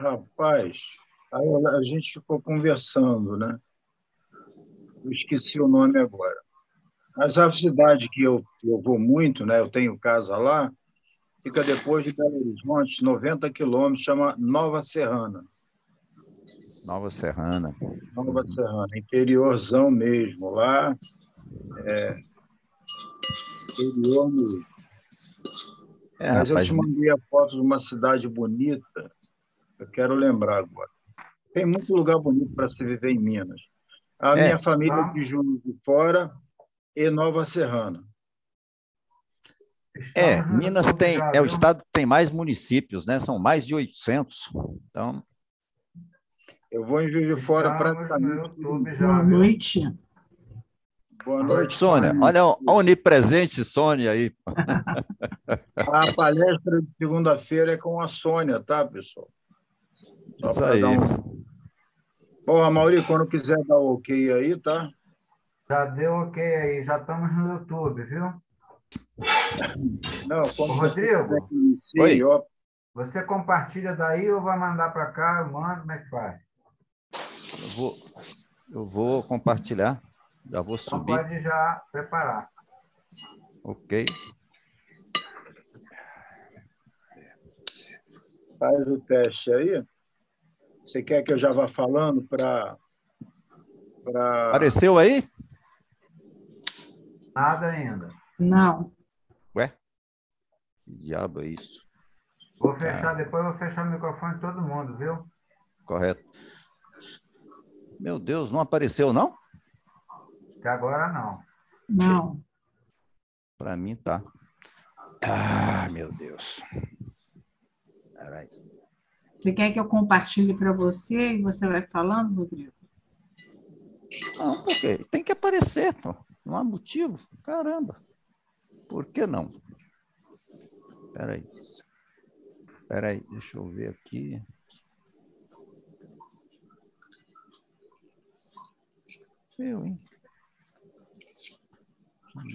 Rapaz, aí a gente ficou conversando, né? Eu esqueci o nome agora. Mas a cidade que eu, eu vou muito, né? Eu tenho casa lá, fica depois de Belo Horizonte, 90 quilômetros, chama Nova Serrana. Nova Serrana. Nova Serrana, interiorzão mesmo, lá. É, interior mesmo. É, Mas rapaz, eu te mandei a foto de uma cidade bonita eu quero lembrar agora. Tem muito lugar bonito para se viver em Minas. A é. minha família é de Juiz de Fora e Nova Serrana. É, Minas tem, é o estado que tem mais municípios, né? São mais de 800. Então, eu vou em Juiz de Fora praticamente. Né? Boa noite. Boa noite, Sônia. Olha onipresente Sônia aí. a palestra de segunda-feira é com a Sônia, tá, pessoal? Isso aí. Um... Porra, Mauri, quando quiser dar ok aí, tá? Já deu ok aí, já estamos no YouTube, viu? Não, como Rodrigo, você, Oi. Ó... você compartilha daí ou vai mandar para cá? Manda, como é que faz? Eu vou, eu vou compartilhar, já vou então subir. pode já preparar. Ok. Faz o teste aí. Você quer que eu já vá falando para. Pra... Apareceu aí? Nada ainda. Não. Ué? Que diabo é isso? Vou fechar, ah. depois vou fechar o microfone de todo mundo, viu? Correto. Meu Deus, não apareceu, não? Até agora não. Não. Para mim tá. Ah, meu Deus. Peraí. Você quer que eu compartilhe para você e você vai falando, Rodrigo? Não, porque tem que aparecer, pô. Não há motivo? Caramba. Por que não? Peraí. Peraí, deixa eu ver aqui. Eu, hein?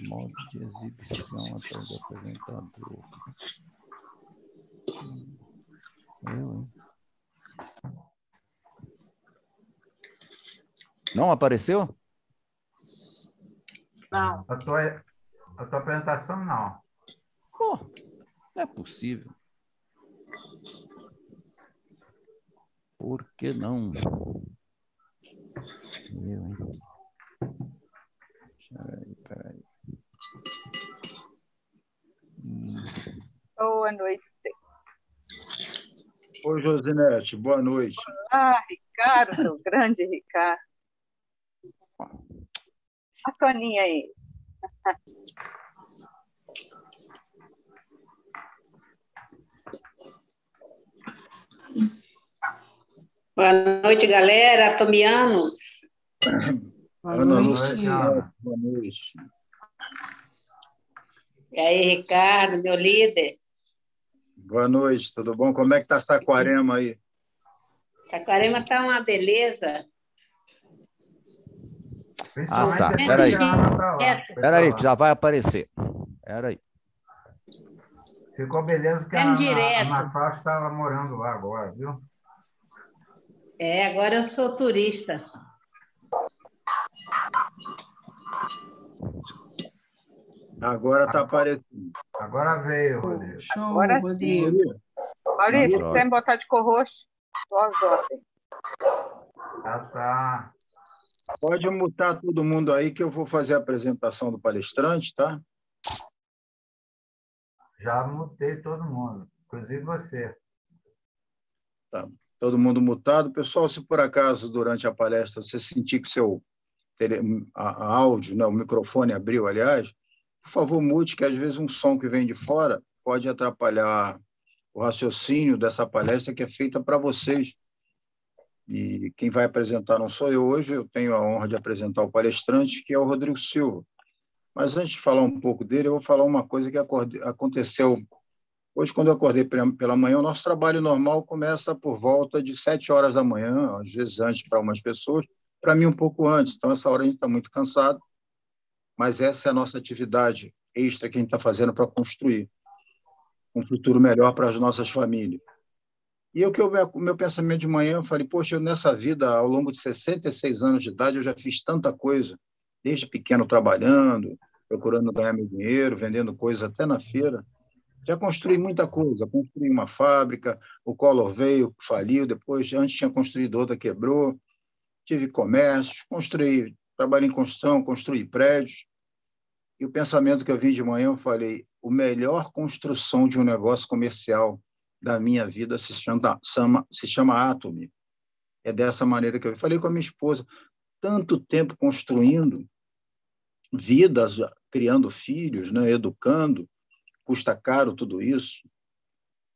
Modo de exibição atrás do apresentador. Eu, hein? Não apareceu? Não. A tua, a tua apresentação não. Oh, não é possível. Por que não? Meu, hein? Peraí, peraí. Boa noite. Oi, Josinete, boa noite. Olá, Ricardo, grande Ricardo. A Soninha aí. Boa noite, galera, Tomianos. Boa noite. Boa noite. E aí, Ricardo, meu líder. Boa noite, tudo bom? Como é que está Saquarema aí? Saquarema está uma beleza. Ah, né? tá. Peraí. Peraí, que já vai aparecer. Peraí. Ficou beleza porque a, a, a Natasha estava morando lá agora, viu? É, agora eu sou turista. Agora está aparecendo. Agora veio, Rodrigo. Show, agora Rodrigo. sim. Maurício, você me botar de cor roxo? Boas ordens. Ah, tá. tá. Pode mutar todo mundo aí que eu vou fazer a apresentação do palestrante, tá? Já mutei todo mundo, inclusive você. Tá. Todo mundo mutado. Pessoal, se por acaso durante a palestra você sentir que seu tele, a, a áudio, né, o microfone abriu, aliás, por favor, mute, que às vezes um som que vem de fora pode atrapalhar o raciocínio dessa palestra que é feita para vocês e quem vai apresentar não sou eu hoje, eu tenho a honra de apresentar o palestrante, que é o Rodrigo Silva. Mas antes de falar um pouco dele, eu vou falar uma coisa que aconteceu hoje, quando eu acordei pela manhã. O nosso trabalho normal começa por volta de sete horas da manhã, às vezes antes para algumas pessoas, para mim um pouco antes. Então, essa hora a gente está muito cansado, mas essa é a nossa atividade extra que a gente está fazendo para construir um futuro melhor para as nossas famílias. E o que eu, o meu pensamento de manhã, eu falei, poxa, eu nessa vida, ao longo de 66 anos de idade, eu já fiz tanta coisa, desde pequeno trabalhando, procurando ganhar meu dinheiro, vendendo coisa até na feira. Já construí muita coisa, construí uma fábrica, o Collor veio, faliu, depois, antes tinha construído outra, quebrou, tive comércio construí, trabalhei em construção, construí prédios. E o pensamento que eu vim de manhã, eu falei, o melhor construção de um negócio comercial da minha vida se chama, chama, se chama É dessa maneira que eu falei com a minha esposa. Tanto tempo construindo vidas, criando filhos, né, educando, custa caro tudo isso.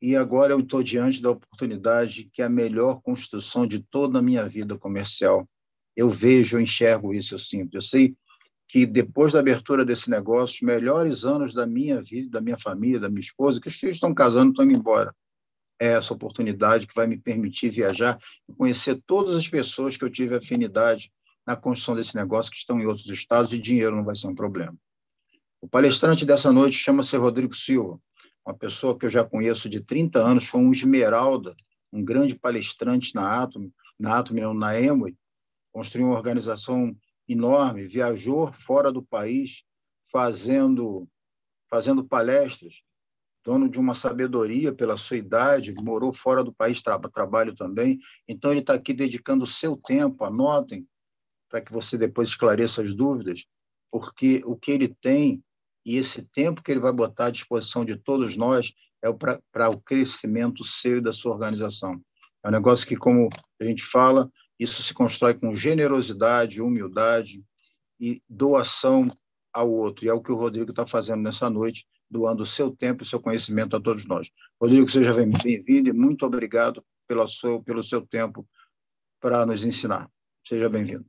E agora eu estou diante da oportunidade que é a melhor construção de toda a minha vida comercial. Eu vejo, eu enxergo isso, eu sinto. Eu sei que depois da abertura desse negócio, os melhores anos da minha vida, da minha família, da minha esposa, que os filhos estão casando, estão indo embora é essa oportunidade que vai me permitir viajar e conhecer todas as pessoas que eu tive afinidade na construção desse negócio, que estão em outros estados, e dinheiro não vai ser um problema. O palestrante dessa noite chama-se Rodrigo Silva, uma pessoa que eu já conheço de 30 anos, foi um esmeralda, um grande palestrante na Atom, na Atom, não, na Emory, construiu uma organização enorme, viajou fora do país fazendo, fazendo palestras, dono de uma sabedoria pela sua idade, morou fora do país, tra trabalho também. Então, ele está aqui dedicando o seu tempo, anotem, para que você depois esclareça as dúvidas, porque o que ele tem e esse tempo que ele vai botar à disposição de todos nós é para o crescimento seu e da sua organização. É um negócio que, como a gente fala, isso se constrói com generosidade, humildade e doação ao outro. E é o que o Rodrigo está fazendo nessa noite, doando o seu tempo e seu conhecimento a todos nós. Rodrigo, seja bem-vindo e muito obrigado pelo seu, pelo seu tempo para nos ensinar. Seja bem-vindo.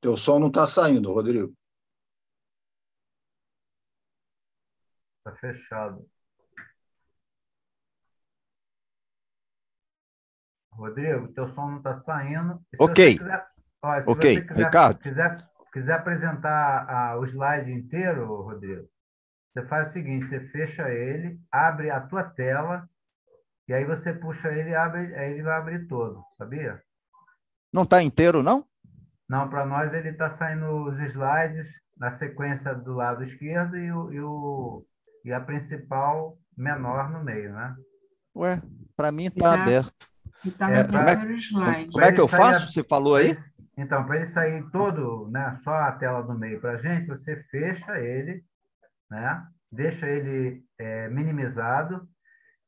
Teu som não está saindo, Rodrigo. Está fechado. Rodrigo, teu som não está saindo. Se ok. Quiser, ó, se ok, quiser, Ricardo. Quiser, quiser apresentar a, o slide inteiro, Rodrigo, você faz o seguinte: você fecha ele, abre a tua tela, e aí você puxa ele e abre, aí ele vai abrir todo, sabia? Não está inteiro, não? Não, para nós ele está saindo os slides na sequência do lado esquerdo e, o, e, o, e a principal menor no meio, né? Ué, para mim está aberto. Está é, no é, slide. Como é que eu faço? A... Você falou aí? Então, para ele sair todo, né, só a tela do meio para a gente, você fecha ele, né, deixa ele é, minimizado,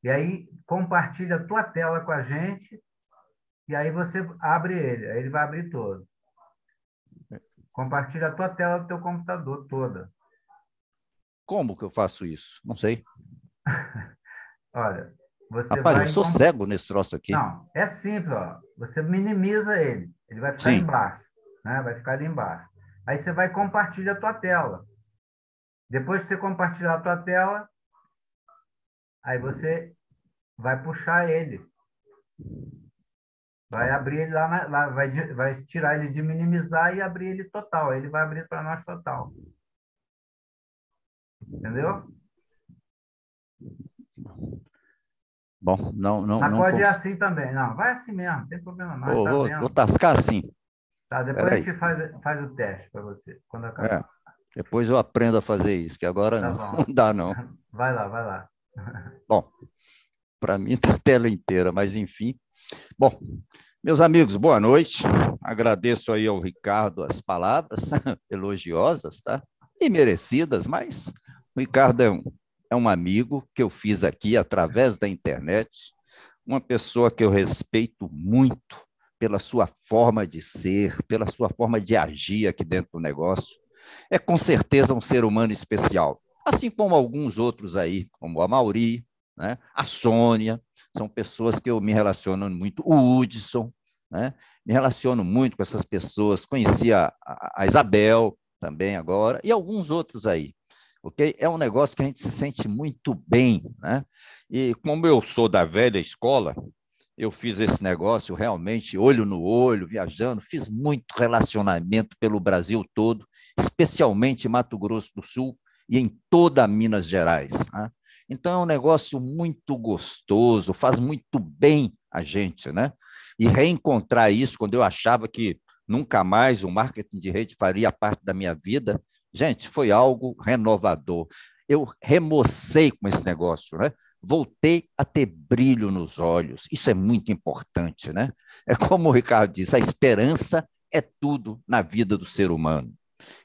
e aí compartilha a tua tela com a gente, e aí você abre ele, aí ele vai abrir todo. Compartilha a tua tela do teu computador toda. Como que eu faço isso? Não sei. Olha, você Rapaz, eu sou cego nesse troço aqui. Não, é simples, ó. Você minimiza ele, ele vai ficar Sim. embaixo, né? Vai ficar ali embaixo. Aí você vai compartilhar a tua tela. Depois que você compartilhar a tua tela, aí você vai puxar ele. Vai abrir ele lá, na, lá vai, vai tirar ele de minimizar e abrir ele total. Ele vai abrir para nós total. Entendeu? Bom, não. não Mas não pode é cons... ir assim também. Não, vai assim mesmo, não tem problema mais. Vou, tá vou, vou, tascar assim. Tá, depois Pera a gente faz, faz o teste para você, quando é, acabar. É, depois eu aprendo a fazer isso, que agora tá não, não, dá, não. Vai lá, vai lá. Bom, para mim está a tela inteira, mas enfim. Bom, meus amigos, boa noite. Agradeço aí ao Ricardo as palavras elogiosas, tá? E merecidas, mas o Ricardo é um é um amigo que eu fiz aqui através da internet, uma pessoa que eu respeito muito pela sua forma de ser, pela sua forma de agir aqui dentro do negócio. É com certeza um ser humano especial, assim como alguns outros aí, como a Mauri, né? a Sônia, são pessoas que eu me relaciono muito, o Hudson, né? me relaciono muito com essas pessoas, conheci a, a Isabel também agora, e alguns outros aí ok? É um negócio que a gente se sente muito bem, né? E como eu sou da velha escola, eu fiz esse negócio realmente olho no olho, viajando, fiz muito relacionamento pelo Brasil todo, especialmente Mato Grosso do Sul e em toda Minas Gerais. Né? Então é um negócio muito gostoso, faz muito bem a gente, né? E reencontrar isso quando eu achava que nunca mais o marketing de rede faria parte da minha vida, Gente, foi algo renovador. Eu remocei com esse negócio, né? Voltei a ter brilho nos olhos. Isso é muito importante, né? É como o Ricardo diz, a esperança é tudo na vida do ser humano.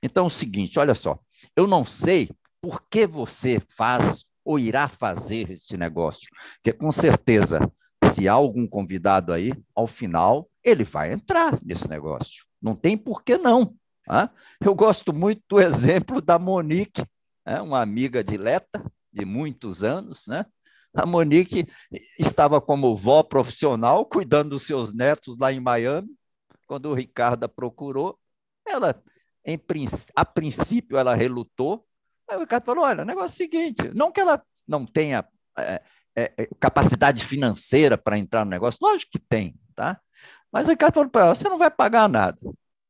Então é o seguinte, olha só, eu não sei por que você faz ou irá fazer esse negócio, porque com certeza, se há algum convidado aí, ao final ele vai entrar nesse negócio. Não tem por que não. Eu gosto muito do exemplo da Monique, né, uma amiga dileta de muitos anos, né? A Monique estava como vó profissional, cuidando dos seus netos lá em Miami. Quando o Ricardo a procurou, ela, em, a princípio, ela relutou. Aí o Ricardo falou: olha, o negócio é o seguinte, não que ela não tenha é, é, é capacidade financeira para entrar no negócio, lógico que tem, tá? Mas o Ricardo falou para ela: você não vai pagar nada.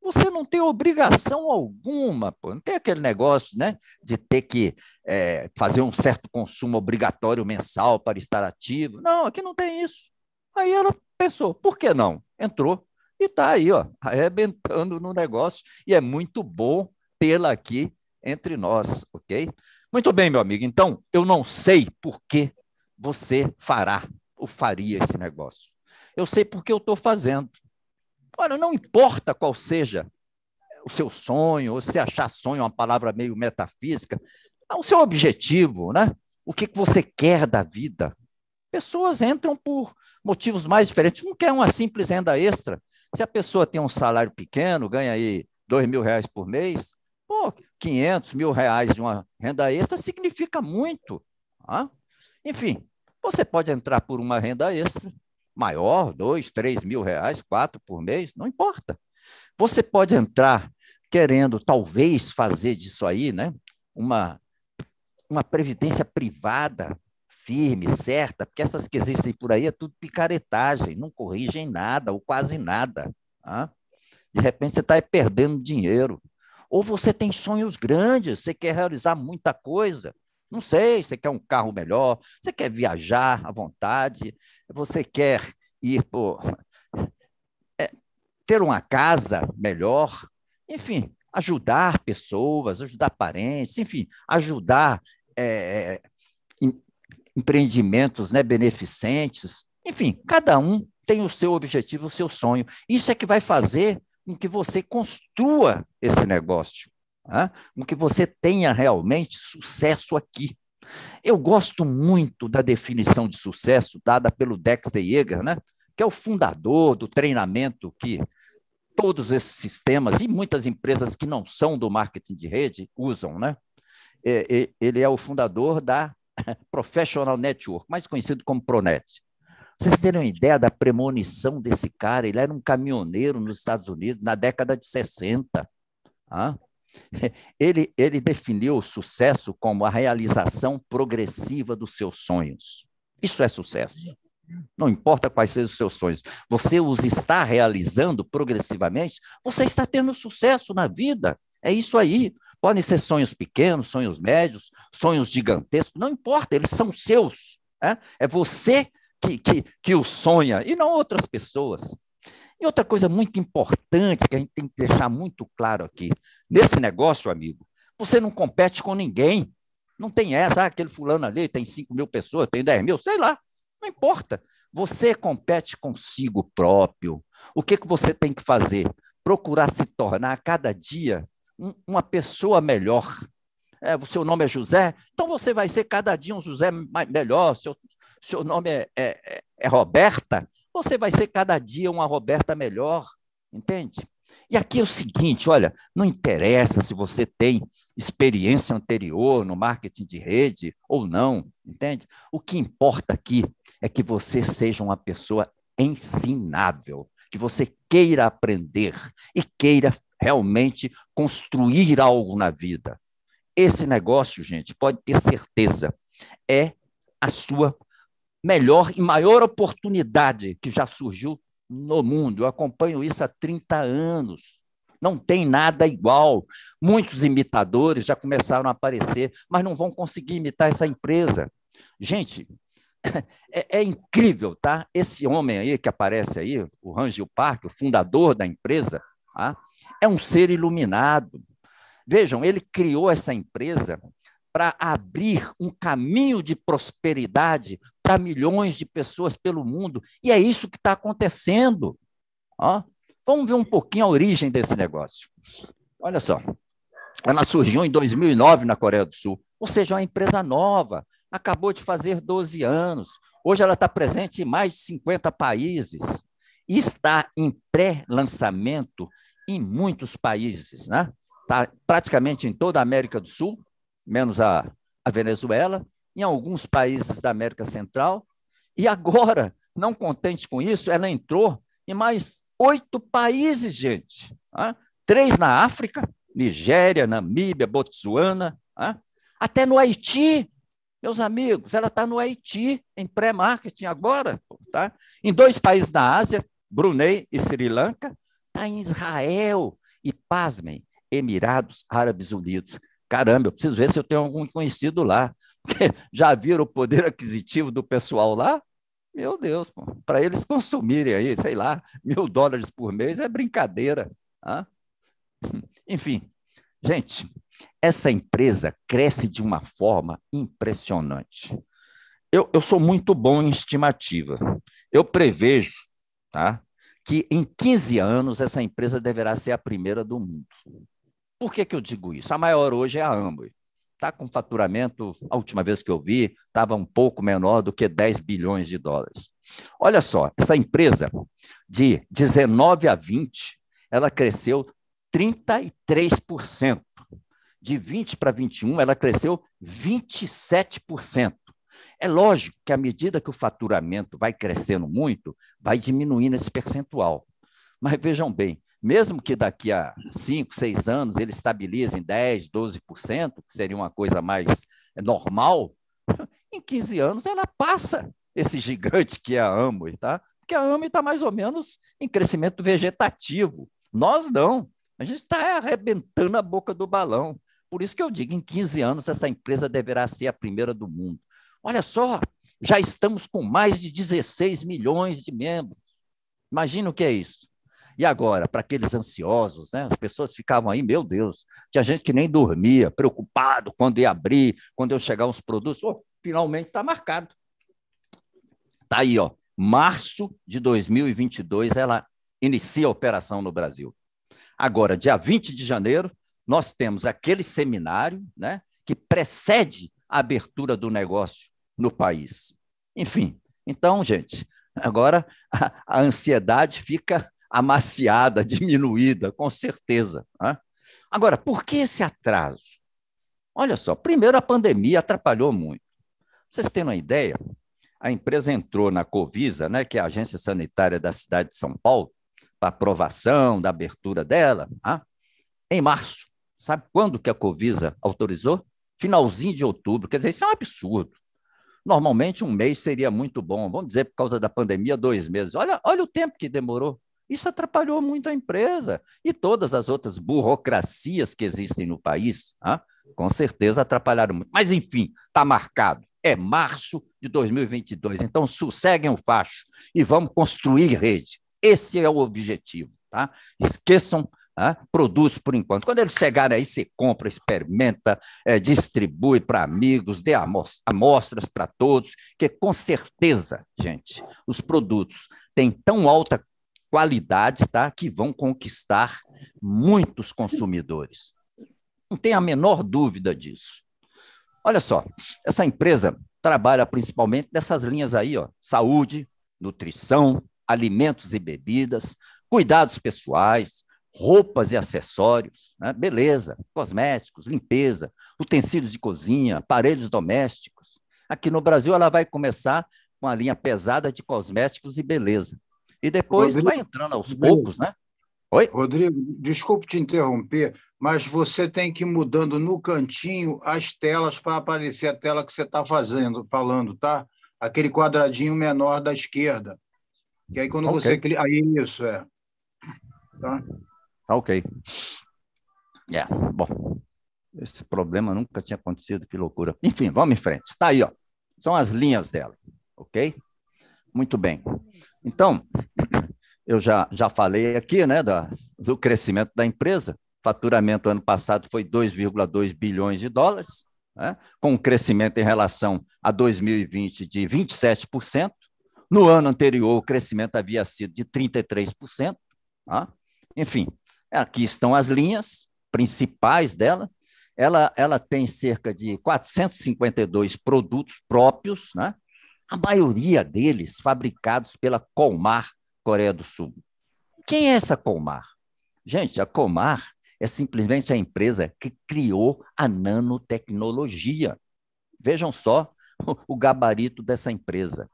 Você não tem obrigação alguma, pô. não tem aquele negócio né, de ter que é, fazer um certo consumo obrigatório mensal para estar ativo. Não, aqui não tem isso. Aí ela pensou, por que não? Entrou e está aí, ó, arrebentando no negócio, e é muito bom tê-la aqui entre nós, ok? Muito bem, meu amigo. Então, eu não sei por que você fará ou faria esse negócio. Eu sei porque eu estou fazendo. Ora, não importa qual seja o seu sonho, ou se achar sonho é uma palavra meio metafísica, é o seu objetivo, né? O que, que você quer da vida? Pessoas entram por motivos mais diferentes. Não quer uma simples renda extra. Se a pessoa tem um salário pequeno, ganha aí dois mil reais por mês, pô, 500 mil reais de uma renda extra significa muito. Tá? Enfim, você pode entrar por uma renda extra, maior, dois, três mil reais, quatro por mês, não importa. Você pode entrar querendo talvez fazer disso aí, né? Uma, uma previdência privada firme, certa, porque essas que existem por aí é tudo picaretagem, não corrigem nada ou quase nada. Tá? De repente você está perdendo dinheiro. Ou você tem sonhos grandes, você quer realizar muita coisa, não sei, você quer um carro melhor, você quer viajar à vontade, você quer ir por, é, ter uma casa melhor, enfim, ajudar pessoas, ajudar parentes, enfim, ajudar é, é empreendimentos né, beneficentes. Enfim, cada um tem o seu objetivo, o seu sonho. Isso é que vai fazer com que você construa esse negócio né? com que você tenha realmente sucesso aqui. Eu gosto muito da definição de sucesso dada pelo Dexter Yeager, né? que é o fundador do treinamento que todos esses sistemas e muitas empresas que não são do marketing de rede usam. Né? É, é, ele é o fundador da Professional Network, mais conhecido como ProNet. Vocês terem uma ideia da premonição desse cara, ele era um caminhoneiro nos Estados Unidos na década de 60. Ah? Ele, ele definiu o sucesso como a realização progressiva dos seus sonhos. Isso é sucesso. Não importa quais sejam os seus sonhos, você os está realizando progressivamente, você está tendo sucesso na vida. É isso aí. Podem ser sonhos pequenos, sonhos médios, sonhos gigantescos, não importa, eles são seus. Né? É você que, que, que o sonha e não outras pessoas. E outra coisa muito importante que a gente tem que deixar muito claro aqui: nesse negócio, amigo, você não compete com ninguém. Não tem essa, ah, aquele fulano ali tem 5 mil pessoas, tem 10 mil, sei lá. Não importa. Você compete consigo próprio. O que, que você tem que fazer? Procurar se tornar a cada dia um, uma pessoa melhor. É, o seu nome é José, então você vai ser cada dia um José mais, melhor. Seu, seu nome é, é, é Roberta, você vai ser cada dia uma Roberta melhor, entende? E aqui é o seguinte, olha, não interessa se você tem experiência anterior no marketing de rede ou não, entende? O que importa aqui é que você seja uma pessoa ensinável, que você queira aprender e queira realmente construir algo na vida. Esse negócio, gente, pode ter certeza, é a sua melhor e maior oportunidade que já surgiu no mundo. Eu acompanho isso há 30 anos. Não tem nada igual. Muitos imitadores já começaram a aparecer, mas não vão conseguir imitar essa empresa. Gente, é, é incrível, tá? Esse homem aí que aparece aí, o Rangel Park, o fundador da empresa, tá? é um ser iluminado. Vejam, ele criou essa empresa para abrir um caminho de prosperidade para milhões de pessoas pelo mundo. E é isso que está acontecendo. Ó, vamos ver um pouquinho a origem desse negócio. Olha só. Ela surgiu em 2009 na Coreia do Sul, ou seja, é uma empresa nova, acabou de fazer 12 anos. Hoje ela está presente em mais de 50 países e está em pré-lançamento em muitos países, né? Está praticamente em toda a América do Sul, menos a, a Venezuela, em alguns países da América Central, e agora, não contente com isso, ela entrou em mais oito países, gente. Ah? Três na África, Nigéria, Namíbia, Botsuana, ah? até no Haiti. Meus amigos, ela está no Haiti, em pré-marketing agora, tá? em dois países da Ásia, Brunei e Sri Lanka, está em Israel e, pasmem, Emirados Árabes Unidos caramba, eu preciso ver se eu tenho algum conhecido lá. já viram o poder aquisitivo do pessoal lá? Meu Deus, para eles consumirem aí, sei lá, mil dólares por mês é brincadeira. Hã? Enfim, gente, essa empresa cresce de uma forma impressionante. Eu, eu sou muito bom em estimativa. Eu prevejo tá, que em 15 anos essa empresa deverá ser a primeira do mundo. Por que, que eu digo isso? A maior hoje é a Amway. Está com faturamento, a última vez que eu vi, estava um pouco menor do que 10 bilhões de dólares. Olha só, essa empresa, de 19 a 20, ela cresceu 33%. De 20 para 21, ela cresceu 27%. É lógico que à medida que o faturamento vai crescendo muito, vai diminuindo esse percentual. Mas vejam bem, mesmo que daqui a 5, 6 anos ele estabilize em 10, 12%, que seria uma coisa mais normal, em 15 anos ela passa esse gigante que é a Amway, tá? Porque a Amway está mais ou menos em crescimento vegetativo. Nós não. A gente está arrebentando a boca do balão. Por isso que eu digo, em 15 anos essa empresa deverá ser a primeira do mundo. Olha só, já estamos com mais de 16 milhões de membros. Imagina o que é isso. E agora, para aqueles ansiosos, né? as pessoas ficavam aí, meu Deus, tinha gente que nem dormia, preocupado quando ia abrir, quando eu chegar uns produtos. Oh, finalmente está marcado. Está aí, ó. março de 2022, ela inicia a operação no Brasil. Agora, dia 20 de janeiro, nós temos aquele seminário né, que precede a abertura do negócio no país. Enfim, então, gente, agora a, a ansiedade fica amaciada, diminuída, com certeza. Né? Agora, por que esse atraso? Olha só, primeiro a pandemia atrapalhou muito. Vocês têm uma ideia? A empresa entrou na Covisa, né, que é a agência sanitária da cidade de São Paulo, para aprovação da abertura dela, né? em março. Sabe quando que a Covisa autorizou? Finalzinho de outubro. Quer dizer, isso é um absurdo. Normalmente um mês seria muito bom. Vamos dizer, por causa da pandemia, dois meses. Olha, olha o tempo que demorou. Isso atrapalhou muito a empresa e todas as outras burocracias que existem no país, ah, com certeza atrapalharam muito. Mas, enfim, está marcado. É março de 2022. Então, sosseguem o facho e vamos construir rede. Esse é o objetivo. Tá? Esqueçam ah, produtos por enquanto. Quando eles chegarem aí, você compra, experimenta, é, distribui para amigos, dê amostras para todos, que com certeza, gente, os produtos têm tão alta qualidade, tá? Que vão conquistar muitos consumidores. Não tem a menor dúvida disso. Olha só, essa empresa trabalha principalmente nessas linhas aí, ó: saúde, nutrição, alimentos e bebidas, cuidados pessoais, roupas e acessórios, né? beleza, cosméticos, limpeza, utensílios de cozinha, aparelhos domésticos. Aqui no Brasil, ela vai começar com a linha pesada de cosméticos e beleza. E depois Rodrigo, vai entrando aos poucos, né? Oi? Rodrigo, desculpe te interromper, mas você tem que ir mudando no cantinho as telas para aparecer a tela que você está fazendo, falando, tá? Aquele quadradinho menor da esquerda. Que aí quando okay. você Aí isso, é. Tá? tá? Ok. É, bom. Esse problema nunca tinha acontecido, que loucura. Enfim, vamos em frente. Está aí, ó. São as linhas dela, ok? Muito bem. Então, eu já, já falei aqui né, da, do crescimento da empresa. Faturamento ano passado foi 2,2 bilhões de dólares, né, com um crescimento em relação a 2020 de 27%. No ano anterior, o crescimento havia sido de 33%. Né? Tá? Enfim, aqui estão as linhas principais dela. Ela, ela tem cerca de 452 produtos próprios, né? a maioria deles fabricados pela Colmar, Coreia do Sul. Quem é essa Colmar? Gente, a Colmar é simplesmente a empresa que criou a nanotecnologia. Vejam só o gabarito dessa empresa.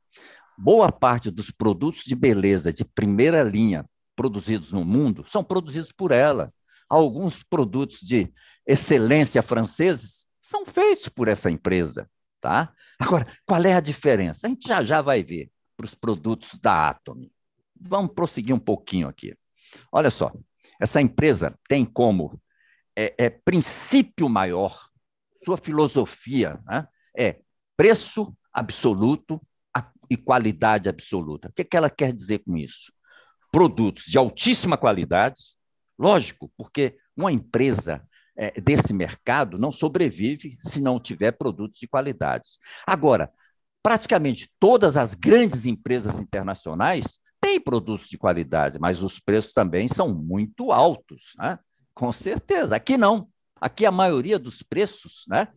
Boa parte dos produtos de beleza de primeira linha produzidos no mundo são produzidos por ela. Alguns produtos de excelência franceses são feitos por essa empresa. Tá? Agora, qual é a diferença? A gente já já vai ver para os produtos da Atom. Vamos prosseguir um pouquinho aqui. Olha só, essa empresa tem como é, é princípio maior, sua filosofia né, é preço absoluto e qualidade absoluta. O que, é que ela quer dizer com isso? Produtos de altíssima qualidade, lógico, porque uma empresa é, desse mercado não sobrevive se não tiver produtos de qualidade. Agora, praticamente todas as grandes empresas internacionais têm produtos de qualidade, mas os preços também são muito altos, né? com certeza. Aqui não. Aqui a maioria dos preços né,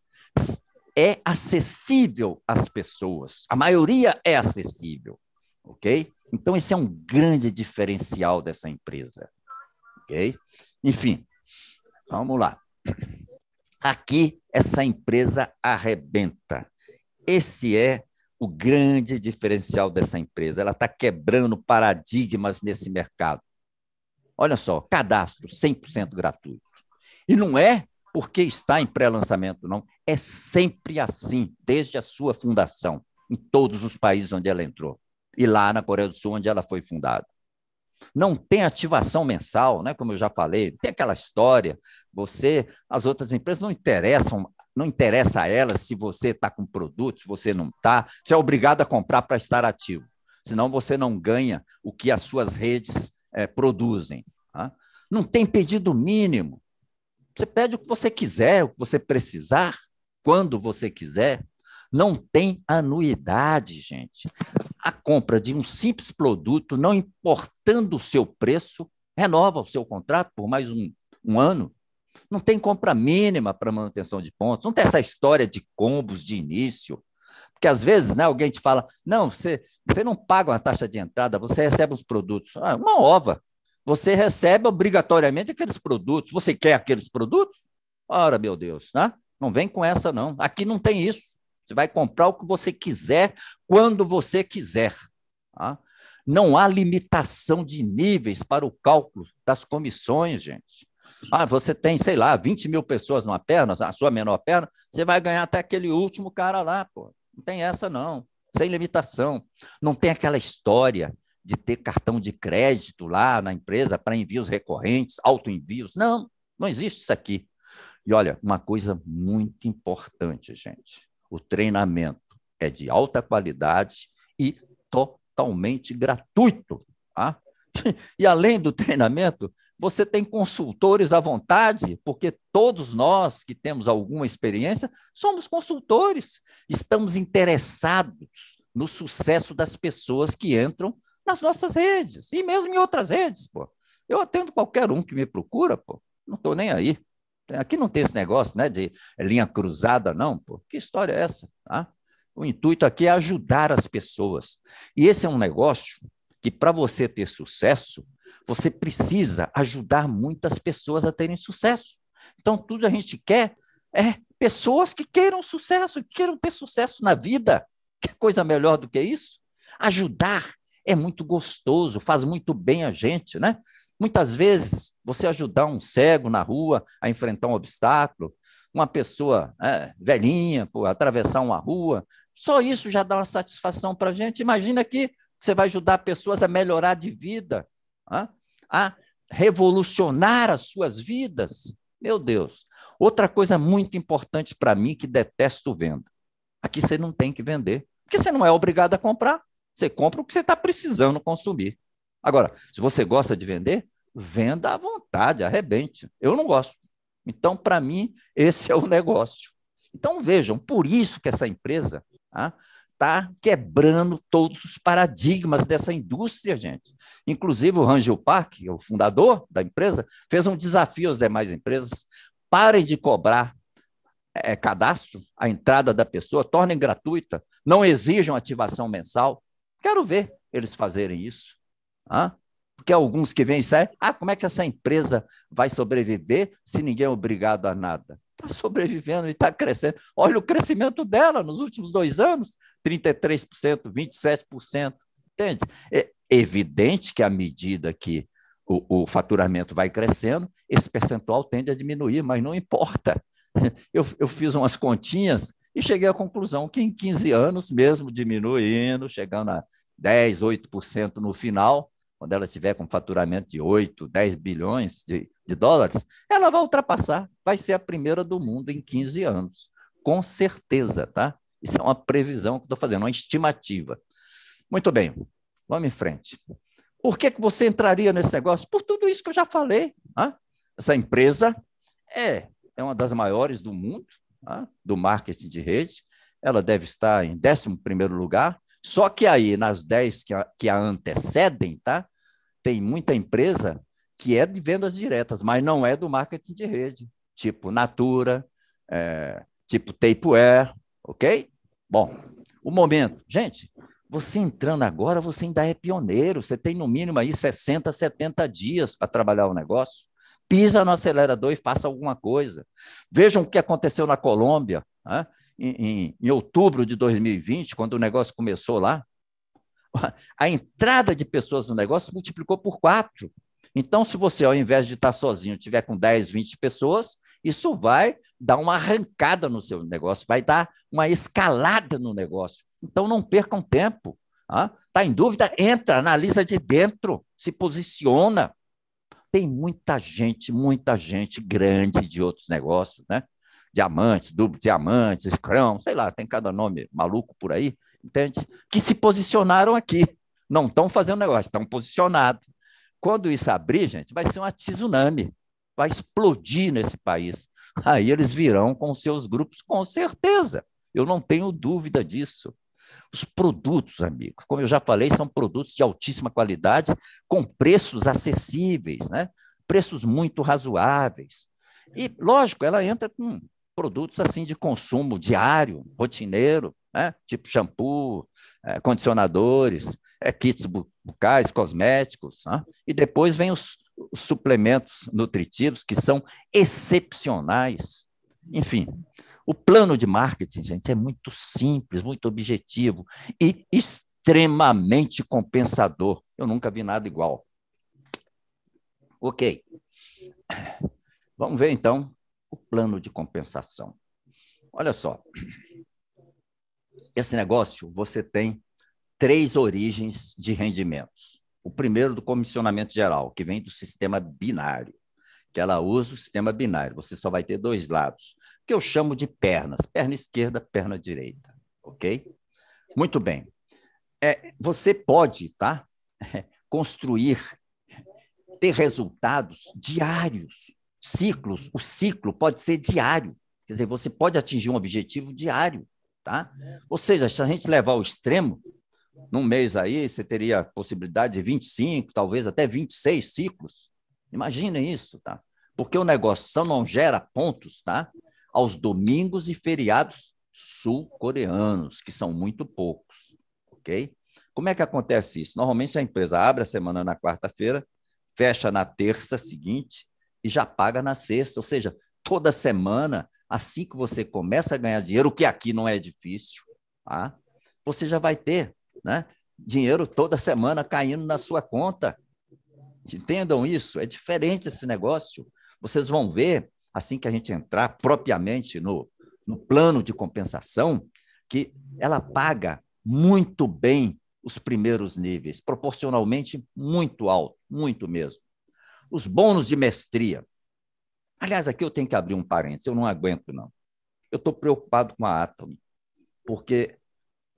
é acessível às pessoas. A maioria é acessível, ok? Então esse é um grande diferencial dessa empresa, ok? Enfim, vamos lá. Aqui, essa empresa arrebenta. Esse é o grande diferencial dessa empresa. Ela está quebrando paradigmas nesse mercado. Olha só, cadastro 100% gratuito. E não é porque está em pré-lançamento, não. É sempre assim, desde a sua fundação, em todos os países onde ela entrou. E lá na Coreia do Sul, onde ela foi fundada não tem ativação mensal, né? como eu já falei, tem aquela história, você, as outras empresas não interessam, não interessa a elas se você está com produto, se você não está, você é obrigado a comprar para estar ativo, senão você não ganha o que as suas redes é, produzem. Tá? Não tem pedido mínimo, você pede o que você quiser, o que você precisar, quando você quiser, não tem anuidade, gente. A compra de um simples produto, não importando o seu preço, renova o seu contrato por mais um, um ano. Não tem compra mínima para manutenção de pontos, não tem essa história de combos de início. Porque às vezes né, alguém te fala: não, você, você não paga uma taxa de entrada, você recebe os produtos. Ah, uma ova. Você recebe obrigatoriamente aqueles produtos. Você quer aqueles produtos? Ora, meu Deus, né? não vem com essa, não. Aqui não tem isso. Você vai comprar o que você quiser, quando você quiser. Tá? Não há limitação de níveis para o cálculo das comissões, gente. Ah, você tem, sei lá, 20 mil pessoas numa perna, a sua menor perna, você vai ganhar até aquele último cara lá, pô. Não tem essa, não. Sem limitação. Não tem aquela história de ter cartão de crédito lá na empresa para envios recorrentes, autoenvios. Não, não existe isso aqui. E olha, uma coisa muito importante, gente. O treinamento é de alta qualidade e totalmente gratuito. Tá? E além do treinamento, você tem consultores à vontade, porque todos nós que temos alguma experiência somos consultores, estamos interessados no sucesso das pessoas que entram nas nossas redes e mesmo em outras redes, pô. Eu atendo qualquer um que me procura, pô. Não estou nem aí. Aqui não tem esse negócio né, de linha cruzada, não. Pô. Que história é essa? Tá? O intuito aqui é ajudar as pessoas. E esse é um negócio que, para você ter sucesso, você precisa ajudar muitas pessoas a terem sucesso. Então, tudo a gente quer é pessoas que queiram sucesso, que queiram ter sucesso na vida. Que coisa melhor do que isso? Ajudar é muito gostoso, faz muito bem a gente, né? Muitas vezes, você ajudar um cego na rua a enfrentar um obstáculo, uma pessoa é, velhinha, por atravessar uma rua, só isso já dá uma satisfação para a gente. Imagina que você vai ajudar pessoas a melhorar de vida, a revolucionar as suas vidas. Meu Deus. Outra coisa muito importante para mim que detesto venda. Aqui você não tem que vender, porque você não é obrigado a comprar. Você compra o que você está precisando consumir. Agora, se você gosta de vender, venda à vontade, arrebente. Eu não gosto. Então, para mim, esse é o negócio. Então, vejam, por isso que essa empresa está tá quebrando todos os paradigmas dessa indústria, gente. Inclusive, o Rangel Park, é o fundador da empresa, fez um desafio às demais empresas: parem de cobrar é, cadastro, a entrada da pessoa, tornem gratuita, não exijam ativação mensal. Quero ver eles fazerem isso. Hã? Porque alguns que vêm e saem, ah, como é que essa empresa vai sobreviver se ninguém é obrigado a nada? Está sobrevivendo e está crescendo. Olha o crescimento dela nos últimos dois anos: 33%, 27%. Entende? É evidente que à medida que o, o faturamento vai crescendo, esse percentual tende a diminuir, mas não importa. Eu, eu fiz umas continhas e cheguei à conclusão que em 15 anos, mesmo diminuindo, chegando a 10, 8% no final, quando ela estiver com faturamento de 8, 10 bilhões de, de dólares, ela vai ultrapassar, vai ser a primeira do mundo em 15 anos, com certeza, tá? Isso é uma previsão que estou fazendo, uma estimativa. Muito bem, vamos em frente. Por que, que você entraria nesse negócio? Por tudo isso que eu já falei. Né? Essa empresa é, é uma das maiores do mundo, tá? do marketing de rede. Ela deve estar em 11 lugar. Só que aí, nas 10 que a, que a antecedem, é tá? tem muita empresa que é de vendas diretas, mas não é do marketing de rede, tipo Natura, é, tipo Tapeware, ok? Bom, o momento. Gente, você entrando agora, você ainda é pioneiro, você tem no mínimo aí 60, 70 dias para trabalhar o negócio. Pisa no acelerador e faça alguma coisa. Vejam o que aconteceu na Colômbia, né? em, em, em outubro de 2020, quando o negócio começou lá a entrada de pessoas no negócio multiplicou por quatro. Então, se você, ao invés de estar sozinho, tiver com 10, 20 pessoas, isso vai dar uma arrancada no seu negócio, vai dar uma escalada no negócio. Então, não percam tempo. Está tá em dúvida? Entra, analisa de dentro, se posiciona. Tem muita gente, muita gente grande de outros negócios, né? Diamantes, duplo diamantes, crão, sei lá, tem cada nome maluco por aí, entende? Que se posicionaram aqui. Não estão fazendo negócio, estão posicionados. Quando isso abrir, gente, vai ser uma tsunami. Vai explodir nesse país. Aí eles virão com seus grupos, com certeza. Eu não tenho dúvida disso. Os produtos, amigo, como eu já falei, são produtos de altíssima qualidade, com preços acessíveis, né? preços muito razoáveis. E, lógico, ela entra com produtos assim de consumo diário, rotineiro, né? tipo shampoo, é, condicionadores, é, kits bucais, cosméticos. Né? E depois vem os, os suplementos nutritivos, que são excepcionais. Enfim, o plano de marketing, gente, é muito simples, muito objetivo e extremamente compensador. Eu nunca vi nada igual. Ok. Vamos ver então o plano de compensação. Olha só esse negócio você tem três origens de rendimentos. O primeiro do comissionamento geral, que vem do sistema binário, que ela usa o sistema binário. Você só vai ter dois lados, que eu chamo de pernas, perna esquerda, perna direita, ok? Muito bem. É, você pode, tá? Construir, ter resultados diários, ciclos. O ciclo pode ser diário. Quer dizer, você pode atingir um objetivo diário tá? Ou seja, se a gente levar ao extremo, num mês aí você teria possibilidade de 25, talvez até 26 ciclos. Imaginem isso, tá? Porque o negócio não gera pontos, tá? Aos domingos e feriados sul-coreanos, que são muito poucos, ok? Como é que acontece isso? Normalmente a empresa abre a semana na quarta-feira, fecha na terça seguinte e já paga na sexta, ou seja, toda semana, assim que você começa a ganhar dinheiro, o que aqui não é difícil, tá? você já vai ter né? dinheiro toda semana caindo na sua conta. Entendam isso, é diferente esse negócio. Vocês vão ver, assim que a gente entrar propriamente no, no plano de compensação, que ela paga muito bem os primeiros níveis, proporcionalmente muito alto, muito mesmo. Os bônus de mestria, Aliás, aqui eu tenho que abrir um parênteses, eu não aguento, não. Eu estou preocupado com a Atom, porque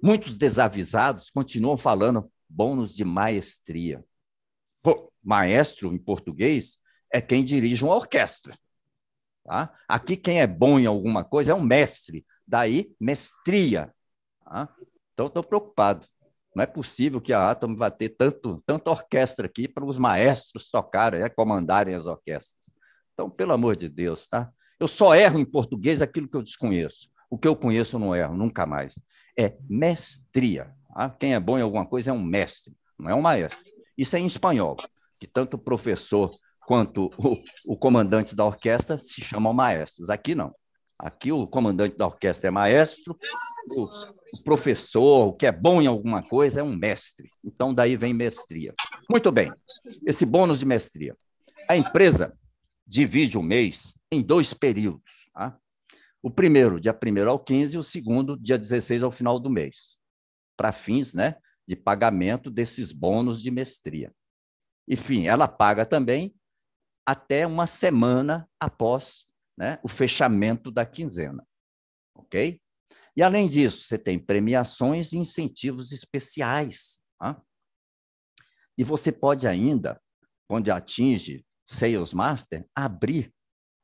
muitos desavisados continuam falando bônus de maestria. Pô, maestro, em português, é quem dirige uma orquestra. Tá? Aqui, quem é bom em alguma coisa é um mestre, daí mestria. Tá? Então, estou preocupado. Não é possível que a Atom vá ter tanto, tanta orquestra aqui para os maestros tocarem, né, comandarem as orquestras. Então, pelo amor de Deus, tá? Eu só erro em português aquilo que eu desconheço. O que eu conheço eu não erro, nunca mais. É mestria. Tá? Quem é bom em alguma coisa é um mestre, não é um maestro. Isso é em espanhol, que tanto o professor quanto o, o comandante da orquestra se chamam maestros. Aqui não. Aqui o comandante da orquestra é maestro, o, o professor, o que é bom em alguma coisa, é um mestre. Então, daí vem mestria. Muito bem, esse bônus de mestria. A empresa divide o mês em dois períodos. Tá? O primeiro, dia 1 ao 15, e o segundo, dia 16 ao final do mês, para fins né, de pagamento desses bônus de mestria. Enfim, ela paga também até uma semana após né, o fechamento da quinzena. Ok? E, além disso, você tem premiações e incentivos especiais. Tá? E você pode ainda, quando atinge Sales Master, abrir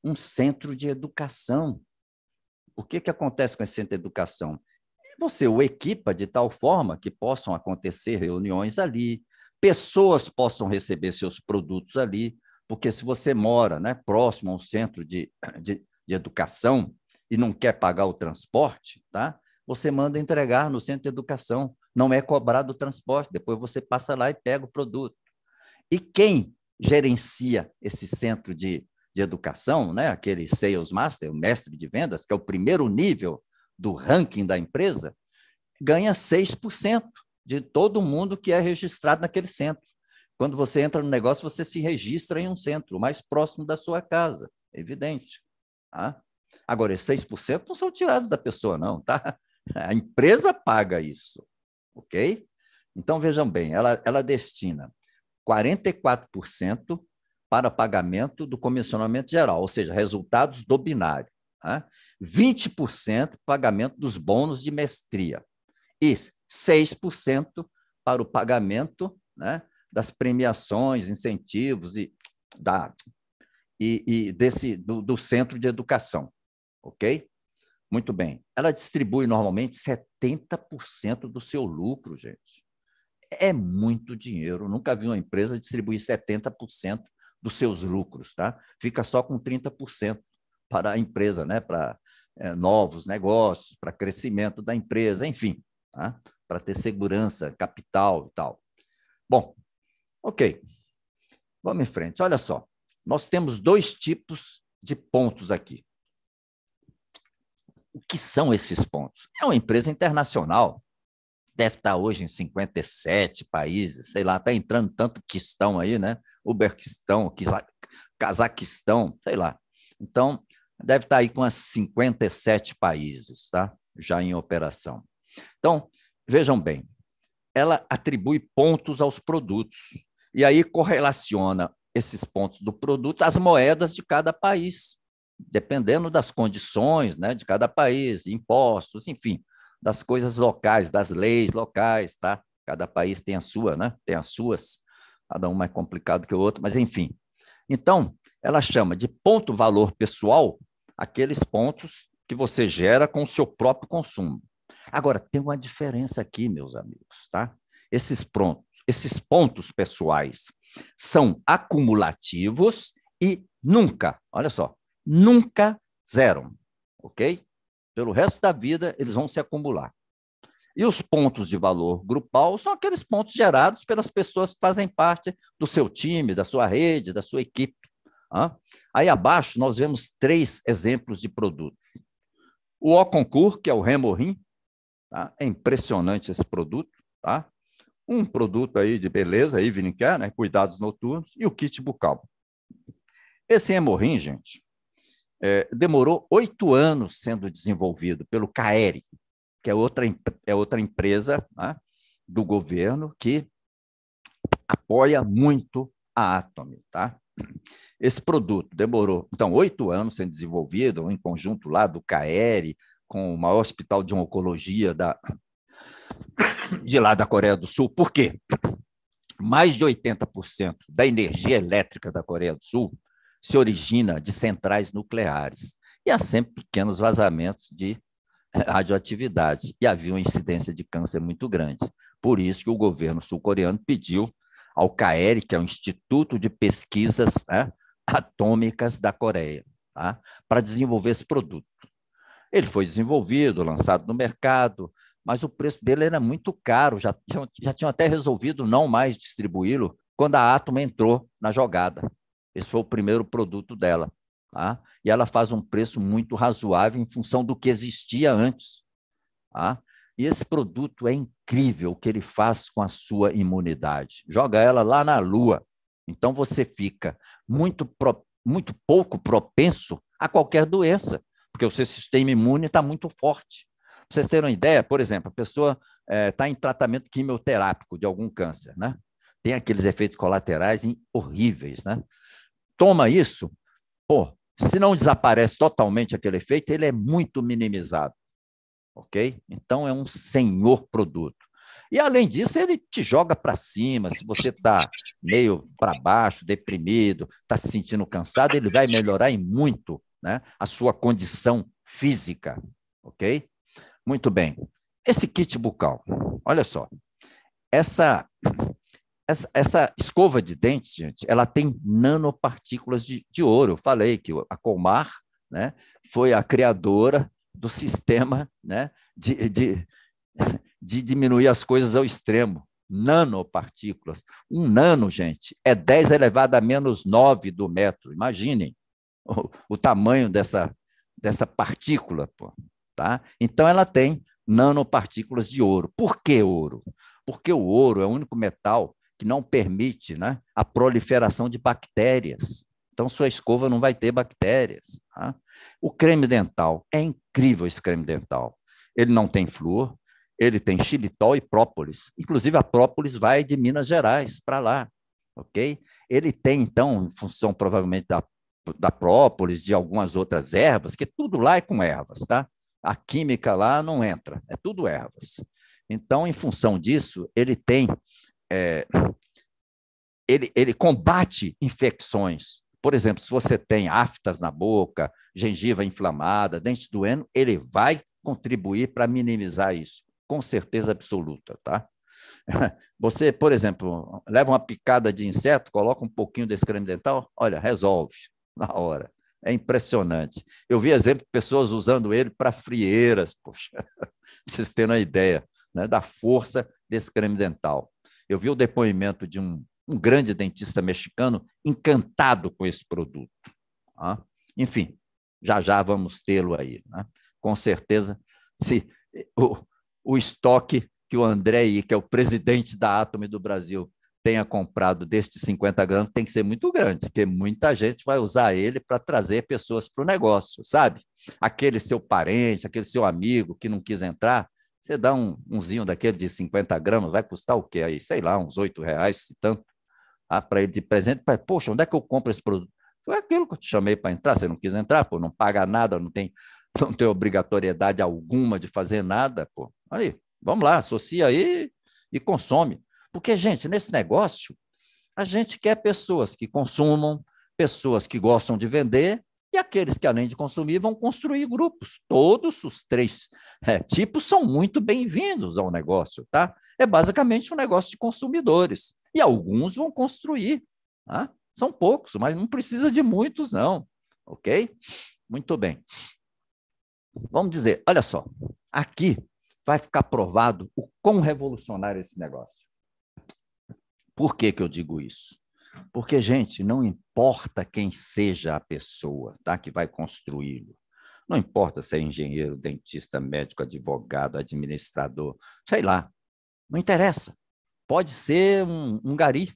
um centro de educação. O que, que acontece com esse centro de educação? É você o equipa de tal forma que possam acontecer reuniões ali, pessoas possam receber seus produtos ali, porque se você mora né, próximo a um centro de, de, de educação e não quer pagar o transporte, tá? você manda entregar no centro de educação, não é cobrado o transporte, depois você passa lá e pega o produto. E quem gerencia esse centro de, de educação, né? aquele Sales Master, o mestre de vendas, que é o primeiro nível do ranking da empresa, ganha 6% de todo mundo que é registrado naquele centro. Quando você entra no negócio, você se registra em um centro, mais próximo da sua casa, é evidente. Tá? Agora, esses 6% não são tirados da pessoa, não, tá? A empresa paga isso, ok? Então, vejam bem, ela, ela destina 44% para pagamento do comissionamento geral, ou seja, resultados do binário. Tá? Né? 20% pagamento dos bônus de mestria e 6% para o pagamento né, das premiações, incentivos e, da, e, e desse, do, do centro de educação. Ok? Muito bem. Ela distribui normalmente 70% do seu lucro, gente é muito dinheiro. Nunca vi uma empresa distribuir 70% dos seus lucros, tá? Fica só com 30% para a empresa, né? Para é, novos negócios, para crescimento da empresa, enfim, tá? para ter segurança, capital e tal. Bom, ok. Vamos em frente. Olha só, nós temos dois tipos de pontos aqui. O que são esses pontos? É uma empresa internacional, deve estar tá hoje em 57 países, sei lá, está entrando tanto quistão aí, né? Uberquistão, Cazaquistão, sei lá. Então, deve estar tá aí com as 57 países, tá? Já em operação. Então, vejam bem, ela atribui pontos aos produtos e aí correlaciona esses pontos do produto às moedas de cada país, dependendo das condições, né, de cada país, impostos, enfim das coisas locais, das leis locais, tá? Cada país tem a sua, né? Tem as suas. Cada um mais complicado que o outro, mas enfim. Então, ela chama de ponto valor pessoal aqueles pontos que você gera com o seu próprio consumo. Agora, tem uma diferença aqui, meus amigos, tá? Esses pontos, esses pontos pessoais são acumulativos e nunca, olha só, nunca zeram, ok? Pelo resto da vida, eles vão se acumular. E os pontos de valor grupal são aqueles pontos gerados pelas pessoas que fazem parte do seu time, da sua rede, da sua equipe. Aí abaixo nós vemos três exemplos de produtos. O oconcur que é o Remorim, tá? é impressionante esse produto. Tá? Um produto aí de beleza, aí Care, né? cuidados noturnos, e o kit bucal. Esse Remorim, gente, é, demorou oito anos sendo desenvolvido pelo CAERI, que é outra, é outra empresa né, do governo que apoia muito a Atom. Tá? Esse produto demorou, então, oito anos sendo desenvolvido, em conjunto lá do CAERI, com o maior hospital de oncologia da, de lá da Coreia do Sul. Por quê? Mais de 80% da energia elétrica da Coreia do Sul se origina de centrais nucleares. E há sempre pequenos vazamentos de eh, radioatividade. E havia uma incidência de câncer muito grande. Por isso que o governo sul-coreano pediu ao CAERI, que é o Instituto de Pesquisas né, Atômicas da Coreia, tá? para desenvolver esse produto. Ele foi desenvolvido, lançado no mercado, mas o preço dele era muito caro, já, já, tinham até resolvido não mais distribuí-lo quando a Atom entrou na jogada. Esse foi o primeiro produto dela. Tá? E ela faz um preço muito razoável em função do que existia antes. Tá? E esse produto é incrível o que ele faz com a sua imunidade. Joga ela lá na lua. Então você fica muito, pro, muito pouco propenso a qualquer doença, porque o seu sistema imune está muito forte. Para vocês terem uma ideia, por exemplo, a pessoa está eh, é, em tratamento quimioterápico de algum câncer, né? tem aqueles efeitos colaterais horríveis, né? Toma isso, pô, se não desaparece totalmente aquele efeito, ele é muito minimizado, ok? Então é um senhor produto. E além disso, ele te joga para cima. Se você está meio para baixo, deprimido, está se sentindo cansado, ele vai melhorar em muito né, a sua condição física, ok? Muito bem. Esse kit bucal, olha só, essa essa, essa, escova de dentes gente, ela tem nanopartículas de, de ouro. Eu falei que a Colmar né, foi a criadora do sistema né, de, de, de diminuir as coisas ao extremo. Nanopartículas. Um nano, gente, é 10 elevado a menos 9 do metro. Imaginem o, o tamanho dessa, dessa partícula. Pô, tá? Então, ela tem nanopartículas de ouro. Por que ouro? Porque o ouro é o único metal que não permite né, a proliferação de bactérias. Então, sua escova não vai ter bactérias. Tá? O creme dental, é incrível esse creme dental. Ele não tem flúor, ele tem xilitol e própolis. Inclusive, a própolis vai de Minas Gerais para lá, ok? Ele tem, então, em função provavelmente da, da própolis, de algumas outras ervas, que tudo lá é com ervas, tá? A química lá não entra, é tudo ervas. Então, em função disso, ele tem é, ele, ele combate infecções. Por exemplo, se você tem aftas na boca, gengiva inflamada, dente doendo, ele vai contribuir para minimizar isso, com certeza absoluta, tá? Você, por exemplo, leva uma picada de inseto, coloca um pouquinho desse creme dental, olha, resolve na hora. É impressionante. Eu vi exemplo de pessoas usando ele para frieiras, poxa, vocês terem uma ideia né, da força desse creme dental. Eu vi o depoimento de um, um grande dentista mexicano encantado com esse produto. Tá? Enfim, já já vamos tê-lo aí. Né? Com certeza, se o, o estoque que o André, que é o presidente da Atome do Brasil, tenha comprado destes 50 gramas tem que ser muito grande, porque muita gente vai usar ele para trazer pessoas para o negócio, sabe? Aquele seu parente, aquele seu amigo que não quis entrar, você dá um, zinho daquele de 50 gramas, vai custar o quê aí? Sei lá, uns 8 reais, se tanto. Ah, para ele de presente, pra, poxa, onde é que eu compro esse produto? Foi aquilo que eu te chamei para entrar, você não quis entrar, pô, não paga nada, não tem, não tem obrigatoriedade alguma de fazer nada, pô. Aí, vamos lá, associa aí e consome. Porque, gente, nesse negócio, a gente quer pessoas que consumam, pessoas que gostam de vender e aqueles que, além de consumir, vão construir grupos. Todos os três é, tipos são muito bem-vindos ao negócio, tá? É basicamente um negócio de consumidores. E alguns vão construir, tá? São poucos, mas não precisa de muitos, não. Ok? Muito bem. Vamos dizer, olha só, aqui vai ficar provado o quão revolucionário é esse negócio. Por que, que eu digo isso? Porque, gente, não importa quem seja a pessoa tá, que vai construí-lo. Não importa se é engenheiro, dentista, médico, advogado, administrador, sei lá. Não interessa. Pode ser um, um gari,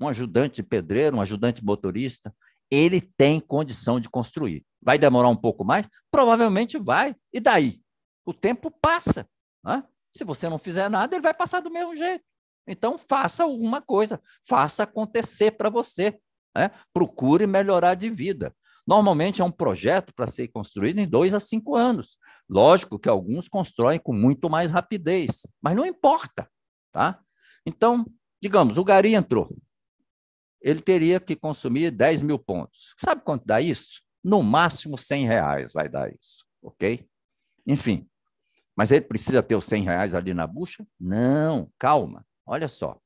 um ajudante de pedreiro, um ajudante motorista. Ele tem condição de construir. Vai demorar um pouco mais? Provavelmente vai. E daí? O tempo passa. Né? Se você não fizer nada, ele vai passar do mesmo jeito. Então, faça alguma coisa, faça acontecer para você. Né? Procure melhorar de vida. Normalmente é um projeto para ser construído em dois a cinco anos. Lógico que alguns constroem com muito mais rapidez, mas não importa. Tá? Então, digamos, o Gari entrou. Ele teria que consumir 10 mil pontos. Sabe quanto dá isso? No máximo 100 reais vai dar isso, ok? Enfim, mas ele precisa ter os 100 reais ali na bucha? Não, calma. Olha só.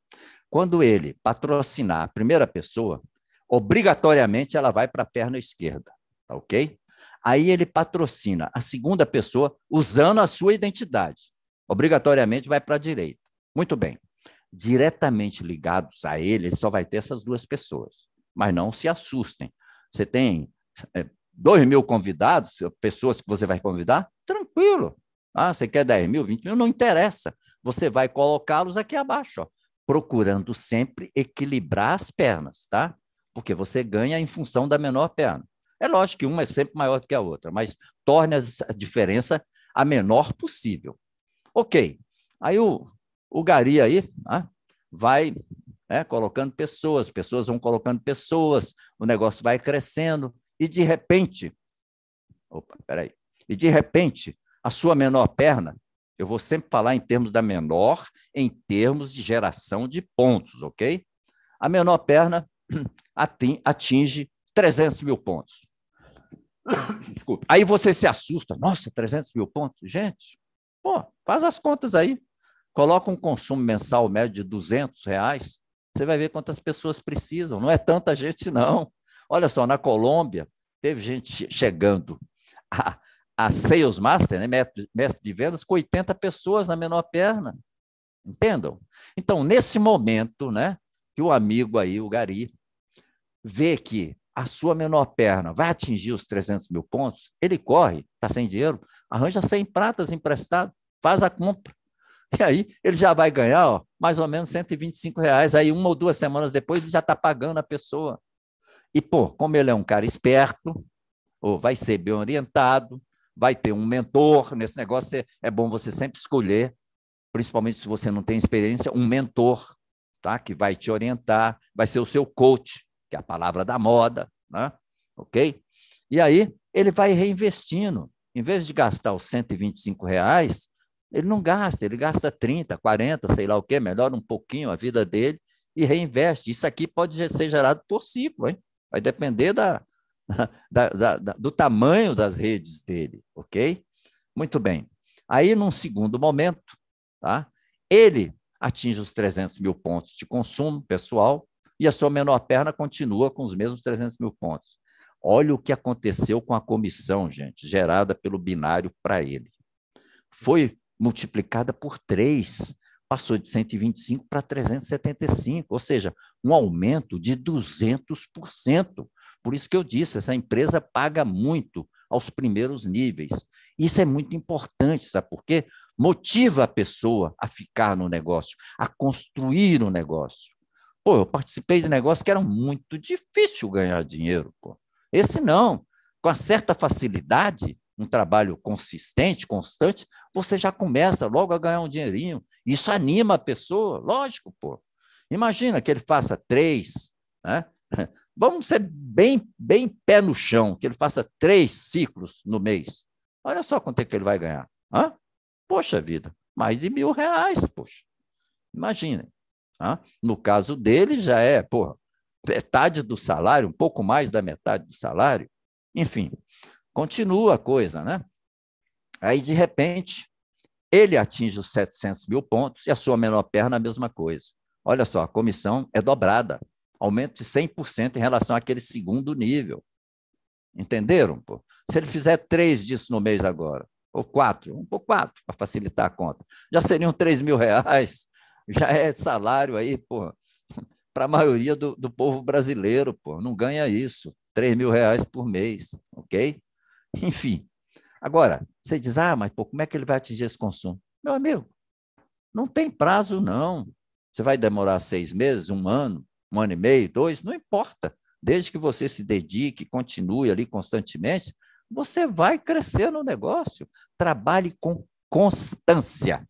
Quando ele patrocinar a primeira pessoa, obrigatoriamente ela vai para a perna esquerda, tá ok? Aí ele patrocina a segunda pessoa usando a sua identidade. Obrigatoriamente vai para a direita. Muito bem. Diretamente ligados a ele, ele só vai ter essas duas pessoas. Mas não se assustem. Você tem é, dois mil convidados, pessoas que você vai convidar? Tranquilo, ah, você quer 10 mil, 20 mil? Não interessa. Você vai colocá-los aqui abaixo, ó, procurando sempre equilibrar as pernas, tá? Porque você ganha em função da menor perna. É lógico que uma é sempre maior do que a outra, mas torne a diferença a menor possível. Ok. Aí o, o Gari aí né, vai né, colocando pessoas, pessoas vão colocando pessoas, o negócio vai crescendo, e de repente. Opa, peraí. E de repente, a sua menor perna, eu vou sempre falar em termos da menor, em termos de geração de pontos, ok? A menor perna atinge 300 mil pontos. Desculpa. Aí você se assusta, nossa, 300 mil pontos? Gente, pô, faz as contas aí. Coloca um consumo mensal médio de 200 reais, você vai ver quantas pessoas precisam. Não é tanta gente, não. Olha só, na Colômbia, teve gente chegando a a Sales Master, né, mestre de vendas, com 80 pessoas na menor perna. Entendam? Então, nesse momento, né, que o amigo aí, o Gari, vê que a sua menor perna vai atingir os 300 mil pontos, ele corre, está sem dinheiro, arranja 100 pratas emprestado, faz a compra. E aí ele já vai ganhar ó, mais ou menos 125 reais. Aí uma ou duas semanas depois ele já está pagando a pessoa. E, pô, como ele é um cara esperto, ou vai ser bem orientado, vai ter um mentor. Nesse negócio é bom você sempre escolher, principalmente se você não tem experiência, um mentor, tá? Que vai te orientar, vai ser o seu coach, que é a palavra da moda, né? Ok? E aí ele vai reinvestindo. Em vez de gastar os 125 reais, ele não gasta, ele gasta 30, 40, sei lá o quê, melhora um pouquinho a vida dele e reinveste. Isso aqui pode ser gerado por ciclo, hein? Vai depender da, da, da, do tamanho das redes dele, ok? Muito bem. Aí, num segundo momento, tá? ele atinge os 300 mil pontos de consumo pessoal e a sua menor perna continua com os mesmos 300 mil pontos. Olha o que aconteceu com a comissão, gente, gerada pelo binário para ele. Foi multiplicada por três passou de 125 para 375, ou seja, um aumento de 200%. Por isso que eu disse, essa empresa paga muito aos primeiros níveis. Isso é muito importante, sabe por quê? Motiva a pessoa a ficar no negócio, a construir o um negócio. Pô, eu participei de negócios que eram muito difícil ganhar dinheiro, pô. Esse não, com certa facilidade, um trabalho consistente, constante, você já começa logo a ganhar um dinheirinho. Isso anima a pessoa, lógico, pô. Imagina que ele faça três, né? Vamos ser bem, bem pé no chão, que ele faça três ciclos no mês. Olha só quanto é que ele vai ganhar. Hã? Poxa vida, mais de mil reais, poxa. Imaginem. No caso dele, já é, porra, metade do salário, um pouco mais da metade do salário. Enfim, Continua a coisa, né? Aí, de repente, ele atinge os 700 mil pontos e a sua menor perna a mesma coisa. Olha só, a comissão é dobrada, aumento de 100% em relação àquele segundo nível. Entenderam? Pô? Se ele fizer três disso no mês agora, ou quatro, um por quatro, para facilitar a conta, já seriam 3 mil reais, já é salário aí, pô, para a maioria do, do povo brasileiro, pô, não ganha isso, 3 mil reais por mês, ok? Enfim. Agora, você diz, ah, mas pô, como é que ele vai atingir esse consumo? Meu amigo, não tem prazo, não. Você vai demorar seis meses, um ano, um ano e meio, dois, não importa. Desde que você se dedique, continue ali constantemente, você vai crescer no negócio. Trabalhe com constância.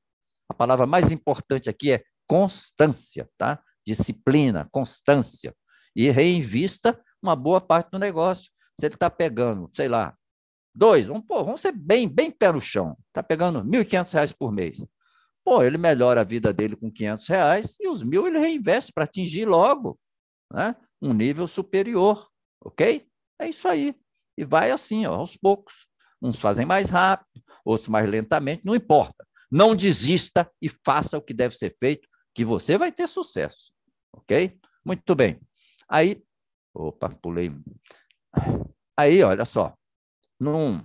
A palavra mais importante aqui é constância, tá? Disciplina, constância. E reinvista uma boa parte do negócio. Se ele está pegando, sei lá, dois, vamos, pô, vamos ser bem, bem pé no chão. Está pegando R$ 1.500 por mês. Pô, ele melhora a vida dele com R$ reais e os mil ele reinveste para atingir logo né, um nível superior, ok? É isso aí. E vai assim, ó, aos poucos. Uns fazem mais rápido, outros mais lentamente, não importa. Não desista e faça o que deve ser feito, que você vai ter sucesso. Ok? Muito bem. Aí, opa, pulei. Aí, olha só num,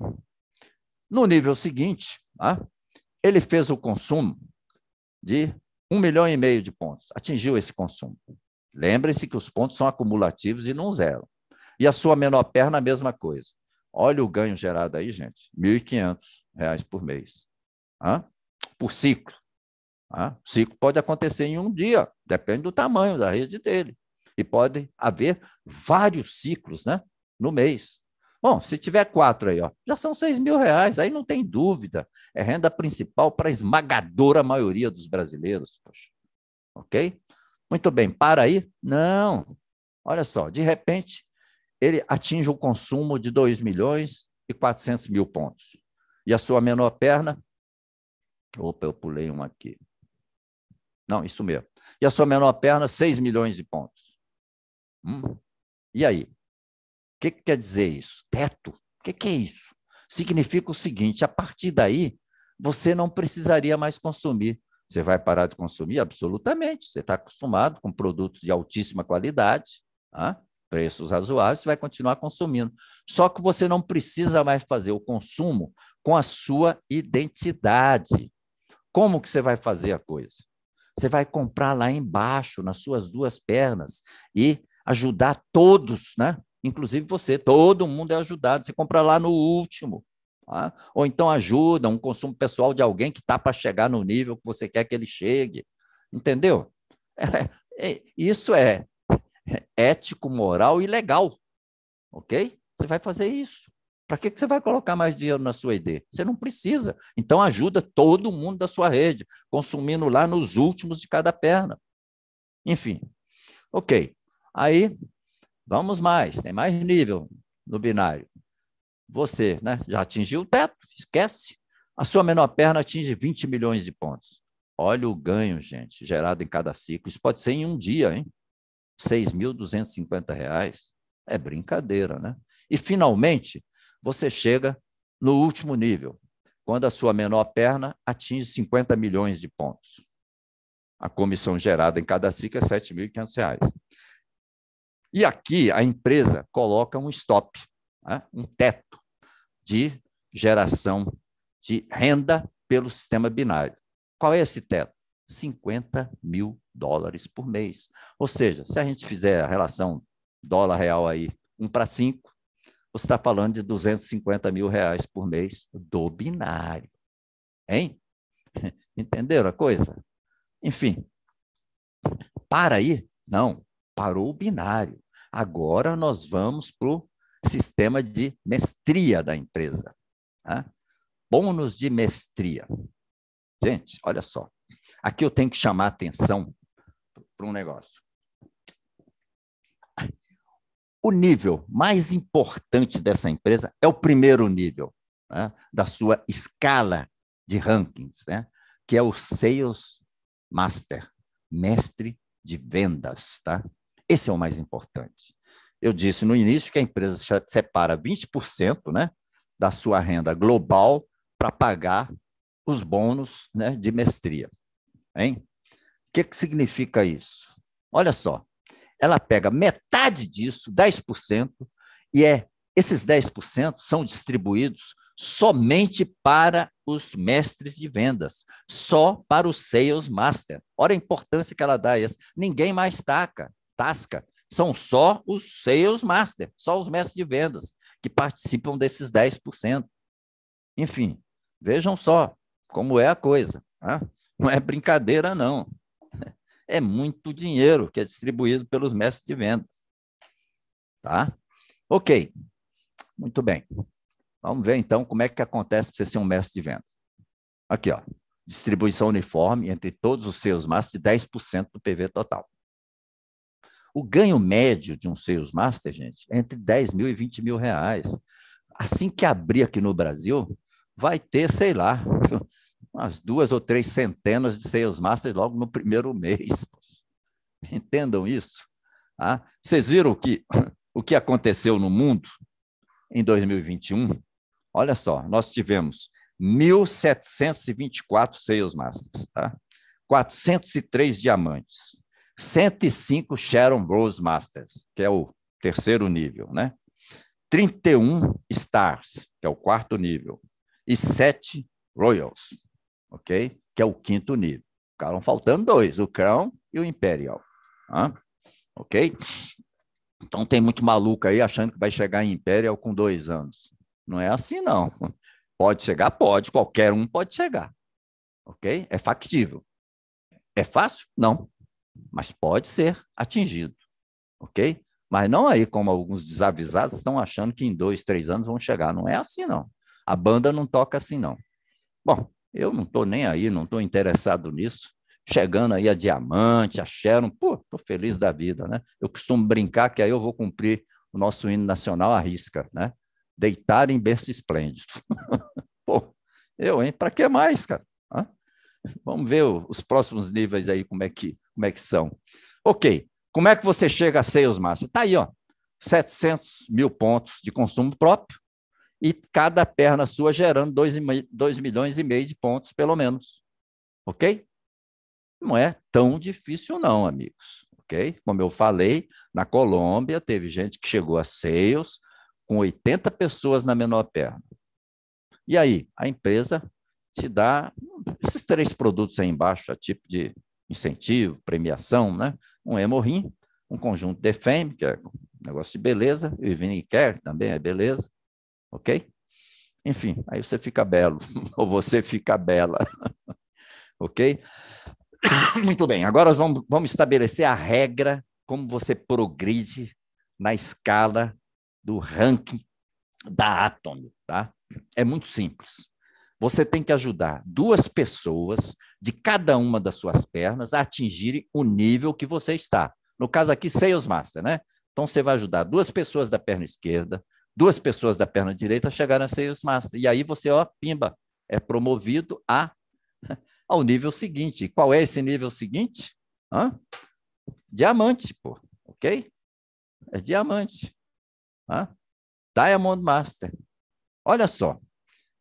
no nível seguinte, tá? ele fez o consumo de um milhão e meio de pontos, atingiu esse consumo. Lembre-se que os pontos são acumulativos e não zero. E a sua menor perna, a mesma coisa. Olha o ganho gerado aí, gente, R$ 1.500 por mês, tá? por ciclo. Tá? O ciclo pode acontecer em um dia, depende do tamanho da rede dele. E pode haver vários ciclos né, no mês. Bom, se tiver quatro aí, ó, já são seis mil reais, aí não tem dúvida. É renda principal para a esmagadora maioria dos brasileiros. Poxa. Ok? Muito bem, para aí? Não. Olha só, de repente, ele atinge o um consumo de 2 milhões e 400 mil pontos. E a sua menor perna. Opa, eu pulei um aqui. Não, isso mesmo. E a sua menor perna, 6 milhões de pontos. Hum. E aí? que, que quer dizer isso? Teto. O que, que é isso? Significa o seguinte: a partir daí, você não precisaria mais consumir. Você vai parar de consumir? Absolutamente. Você está acostumado com produtos de altíssima qualidade, preços razoáveis, você vai continuar consumindo. Só que você não precisa mais fazer o consumo com a sua identidade. Como que você vai fazer a coisa? Você vai comprar lá embaixo, nas suas duas pernas, e ajudar todos, né? inclusive você, todo mundo é ajudado. Você compra lá no último. Tá? Ou então ajuda um consumo pessoal de alguém que está para chegar no nível que você quer que ele chegue. Entendeu? É, é, isso é ético, moral e legal. Ok? Você vai fazer isso. Para que, que você vai colocar mais dinheiro na sua ID? Você não precisa. Então ajuda todo mundo da sua rede, consumindo lá nos últimos de cada perna. Enfim. Ok. Aí Vamos mais, tem mais nível no binário. Você né, já atingiu o teto, esquece. A sua menor perna atinge 20 milhões de pontos. Olha o ganho, gente, gerado em cada ciclo. Isso pode ser em um dia, hein? R$ 6.250. É brincadeira, né? E, finalmente, você chega no último nível, quando a sua menor perna atinge 50 milhões de pontos. A comissão gerada em cada ciclo é R$ 7.500. E aqui a empresa coloca um stop, né? um teto de geração de renda pelo sistema binário. Qual é esse teto? 50 mil dólares por mês. Ou seja, se a gente fizer a relação dólar real aí 1 para 5, você está falando de 250 mil reais por mês do binário. Hein? Entenderam a coisa? Enfim, para aí? Não, parou o binário. Agora nós vamos para o sistema de mestria da empresa. Né? Bônus de mestria. Gente, olha só. Aqui eu tenho que chamar atenção para um negócio. O nível mais importante dessa empresa é o primeiro nível né, da sua escala de rankings, né, que é o Sales Master, mestre de vendas, tá? Esse é o mais importante. Eu disse no início que a empresa separa 20% né, da sua renda global para pagar os bônus né, de mestria. Hein? O que, que significa isso? Olha só, ela pega metade disso, 10%, e é esses 10% são distribuídos somente para os mestres de vendas, só para os sales master. Olha a importância que ela dá a isso. Ninguém mais taca. Tasca, são só os sales master, só os mestres de vendas que participam desses 10%. Enfim, vejam só como é a coisa. Né? Não é brincadeira, não. É muito dinheiro que é distribuído pelos mestres de vendas. Tá? Ok. Muito bem. Vamos ver, então, como é que acontece para você ser um mestre de vendas. Aqui, ó. Distribuição uniforme entre todos os seus master de 10% do PV total. O ganho médio de um Sales Master, gente, é entre 10 mil e 20 mil reais. Assim que abrir aqui no Brasil, vai ter, sei lá, umas duas ou três centenas de Sales Masters logo no primeiro mês. Entendam isso? Ah, vocês viram o que, o que aconteceu no mundo em 2021? Olha só, nós tivemos 1.724 Sales Masters, tá? 403 diamantes, 105 Sharon Bros Masters, que é o terceiro nível, né? 31 Stars, que é o quarto nível, e 7 Royals, ok? Que é o quinto nível. Ficaram faltando dois, o Crown e o Imperial, né? ok? Então tem muito maluco aí achando que vai chegar em Imperial com dois anos. Não é assim, não. Pode chegar? Pode, qualquer um pode chegar, ok? É factível. É fácil? Não mas pode ser atingido, ok? Mas não aí como alguns desavisados estão achando que em dois, três anos vão chegar. Não é assim, não. A banda não toca assim, não. Bom, eu não estou nem aí, não estou interessado nisso. Chegando aí a Diamante, a Sharon, pô, estou feliz da vida, né? Eu costumo brincar que aí eu vou cumprir o nosso hino nacional à risca, né? Deitar em berço esplêndido. pô, eu, hein? Para que mais, cara? Hã? Vamos ver os próximos níveis aí, como é que como é que são. Ok, como é que você chega a sales massa? Está aí, ó, 700 mil pontos de consumo próprio e cada perna sua gerando 2, 2 milhões e meio de pontos, pelo menos. Ok? Não é tão difícil não, amigos. Ok? Como eu falei, na Colômbia teve gente que chegou a sales com 80 pessoas na menor perna. E aí, a empresa te dá esses três produtos aí embaixo, a tipo de incentivo, premiação, né? Um hemorrim, um conjunto de FEM, que é um negócio de beleza, e quer também é beleza, ok? Enfim, aí você fica belo, ou você fica bela, ok? Muito bem, agora vamos, vamos estabelecer a regra, como você progride na escala do ranking da Atom, tá? É muito simples. Você tem que ajudar duas pessoas de cada uma das suas pernas a atingirem o nível que você está. No caso aqui, Sales Master, né? Então você vai ajudar duas pessoas da perna esquerda, duas pessoas da perna direita a chegar a Sales Master. E aí você, ó, pimba, é promovido a ao nível seguinte. qual é esse nível seguinte? Hã? Diamante, pô, ok? É diamante. Hã? Diamond Master. Olha só,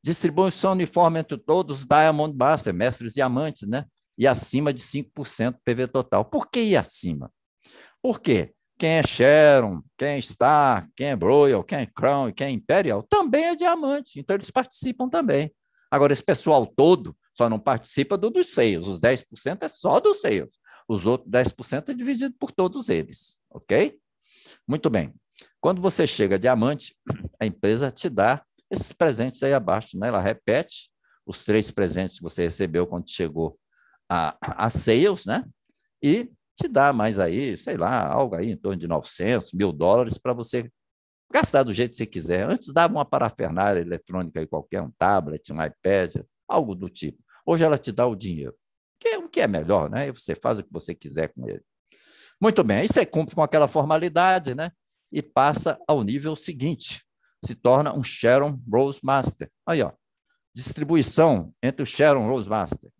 Distribuição uniforme entre todos, Diamond Master, mestres diamantes, né? E acima de 5% PV total. Por que ir acima? Por quê? Quem é Sharon, quem é Star, quem é Broyal, quem é Crown e quem é Imperial também é diamante. Então eles participam também. Agora, esse pessoal todo só não participa do dos seios. Os 10% é só dos seios. Os outros 10% é dividido por todos eles. Ok? Muito bem. Quando você chega a diamante, a empresa te dá esses presentes aí abaixo. Né? Ela repete os três presentes que você recebeu quando chegou a, a sales, né? E te dá mais aí, sei lá, algo aí em torno de 900, mil dólares para você gastar do jeito que você quiser. Antes dava uma parafernália eletrônica aí qualquer, um tablet, um iPad, algo do tipo. Hoje ela te dá o dinheiro, que é o que é melhor, né? E você faz o que você quiser com ele. Muito bem, aí você cumpre com aquela formalidade, né? E passa ao nível seguinte, se torna um Sharon Rose Master. Aí, ó, distribuição entre o Sharon Rose Master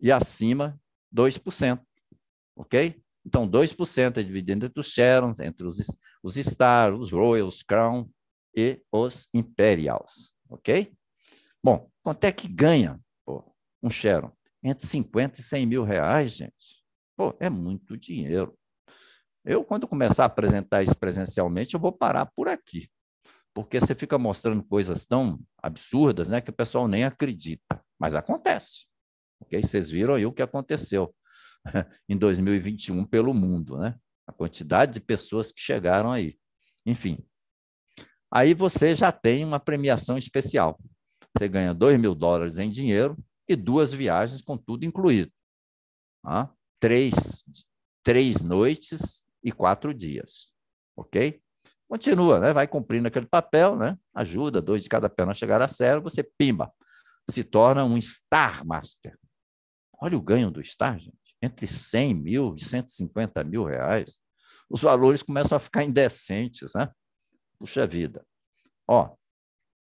e acima 2%. Ok? Então, 2% é dividido entre os Sharon, entre os, os Stars, os Royals, Crown e os Imperials. Ok? Bom, quanto é que ganha pô, um Sharon? Entre 50 e 100 mil reais, gente. Pô, é muito dinheiro. Eu, quando começar a apresentar isso presencialmente, eu vou parar por aqui porque você fica mostrando coisas tão absurdas, né, que o pessoal nem acredita, mas acontece. OK? Vocês viram aí o que aconteceu em 2021 pelo mundo, né? A quantidade de pessoas que chegaram aí. Enfim. Aí você já tem uma premiação especial. Você ganha 2 mil dólares em dinheiro e duas viagens com tudo incluído. Ah, três, três noites e quatro dias. Ok? continua, né? vai cumprindo aquele papel, né? ajuda, dois de cada perna a chegar a zero, você pimba, se torna um Star Master. Olha o ganho do Star, gente, entre 100 mil e 150 mil reais, os valores começam a ficar indecentes, né? Puxa vida. Ó,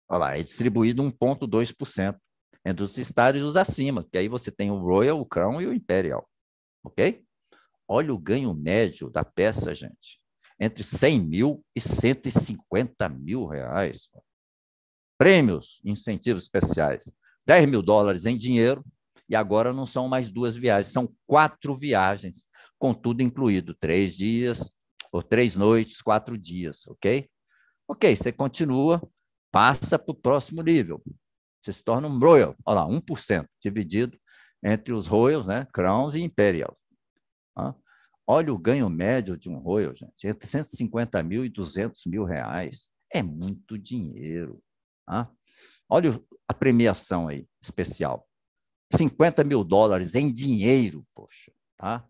olha lá, é distribuído 1,2% entre os estádios e os acima, que aí você tem o Royal, o Crown e o Imperial, ok? Olha o ganho médio da peça, gente entre 100 mil e 150 mil reais. Prêmios, incentivos especiais, 10 mil dólares em dinheiro, e agora não são mais duas viagens, são quatro viagens, com tudo incluído, três dias, ou três noites, quatro dias, ok? Ok, você continua, passa para o próximo nível. Você se torna um royal, olha lá, 1%, dividido entre os royals, né, crowns e imperial. ah. Olha o ganho médio de um Royal, gente, é entre 150 mil e 200 mil reais. É muito dinheiro. Tá? Olha a premiação aí, especial. 50 mil dólares em dinheiro, poxa, tá?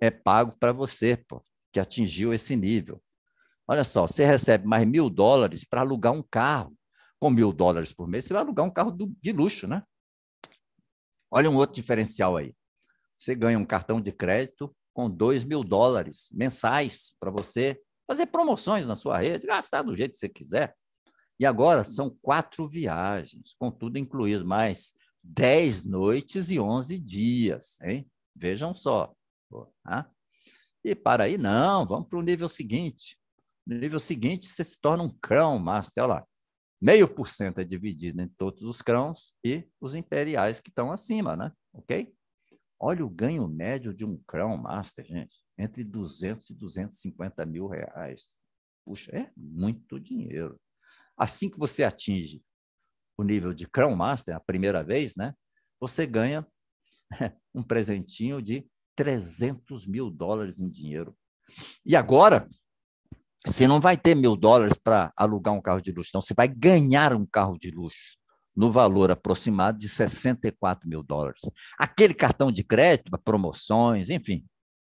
É, é pago para você, pô, que atingiu esse nível. Olha só, você recebe mais mil dólares para alugar um carro. Com mil dólares por mês, você vai alugar um carro do, de luxo, né? Olha um outro diferencial aí. Você ganha um cartão de crédito com 2 mil dólares mensais para você fazer promoções na sua rede, gastar do jeito que você quiser. E agora são quatro viagens, com tudo incluído, mais 10 noites e 11 dias, hein? Vejam só. Tá? E para aí, não, vamos para o nível seguinte. No nível seguinte, você se torna um crão, master. Olha lá, meio por cento é dividido entre todos os crãos e os imperiais que estão acima, né? Ok? Olha o ganho médio de um Crown Master, gente, entre 200 e 250 mil reais. Puxa, é muito dinheiro. Assim que você atinge o nível de Crown Master, a primeira vez, né, você ganha um presentinho de 300 mil dólares em dinheiro. E agora, você não vai ter mil dólares para alugar um carro de luxo, não. Você vai ganhar um carro de luxo no valor aproximado de 64 mil dólares. Aquele cartão de crédito, promoções, enfim,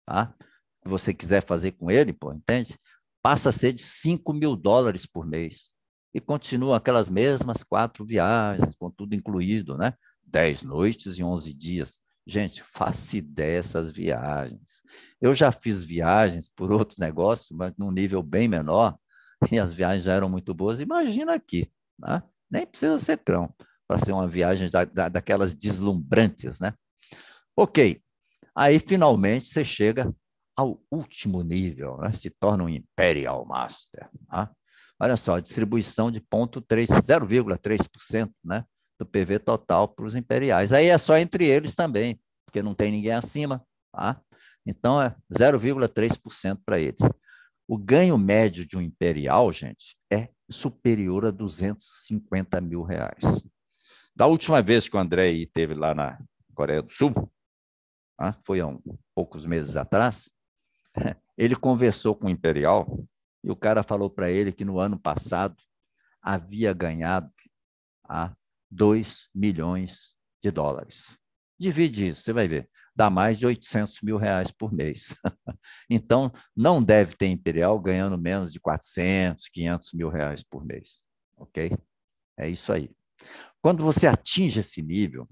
tá? que você quiser fazer com ele, pô, entende? Passa a ser de 5 mil dólares por mês. E continuam aquelas mesmas quatro viagens, com tudo incluído, né? Dez noites e onze dias. Gente, faça ideia essas viagens. Eu já fiz viagens por outros negócios, mas num nível bem menor, e as viagens já eram muito boas. Imagina aqui, né? Nem precisa ser cão, para ser uma viagem da, da, daquelas deslumbrantes, né? Ok, aí finalmente você chega ao último nível, né? se torna um Imperial Master. Né? Olha só, distribuição de 0,3% né? do PV total para os imperiais. Aí é só entre eles também, porque não tem ninguém acima. Tá? Então é 0,3% para eles. O ganho médio de um imperial, gente, é superior a 250 mil reais. Da última vez que o André esteve lá na Coreia do Sul, né, foi há um, poucos meses atrás, ele conversou com o Imperial e o cara falou para ele que no ano passado havia ganhado 2 tá, milhões de dólares. Divide isso, você vai ver. Dá mais de 800 mil reais por mês. então, não deve ter Imperial ganhando menos de 400, 500 mil reais por mês. Ok? É isso aí. Quando você atinge esse nível,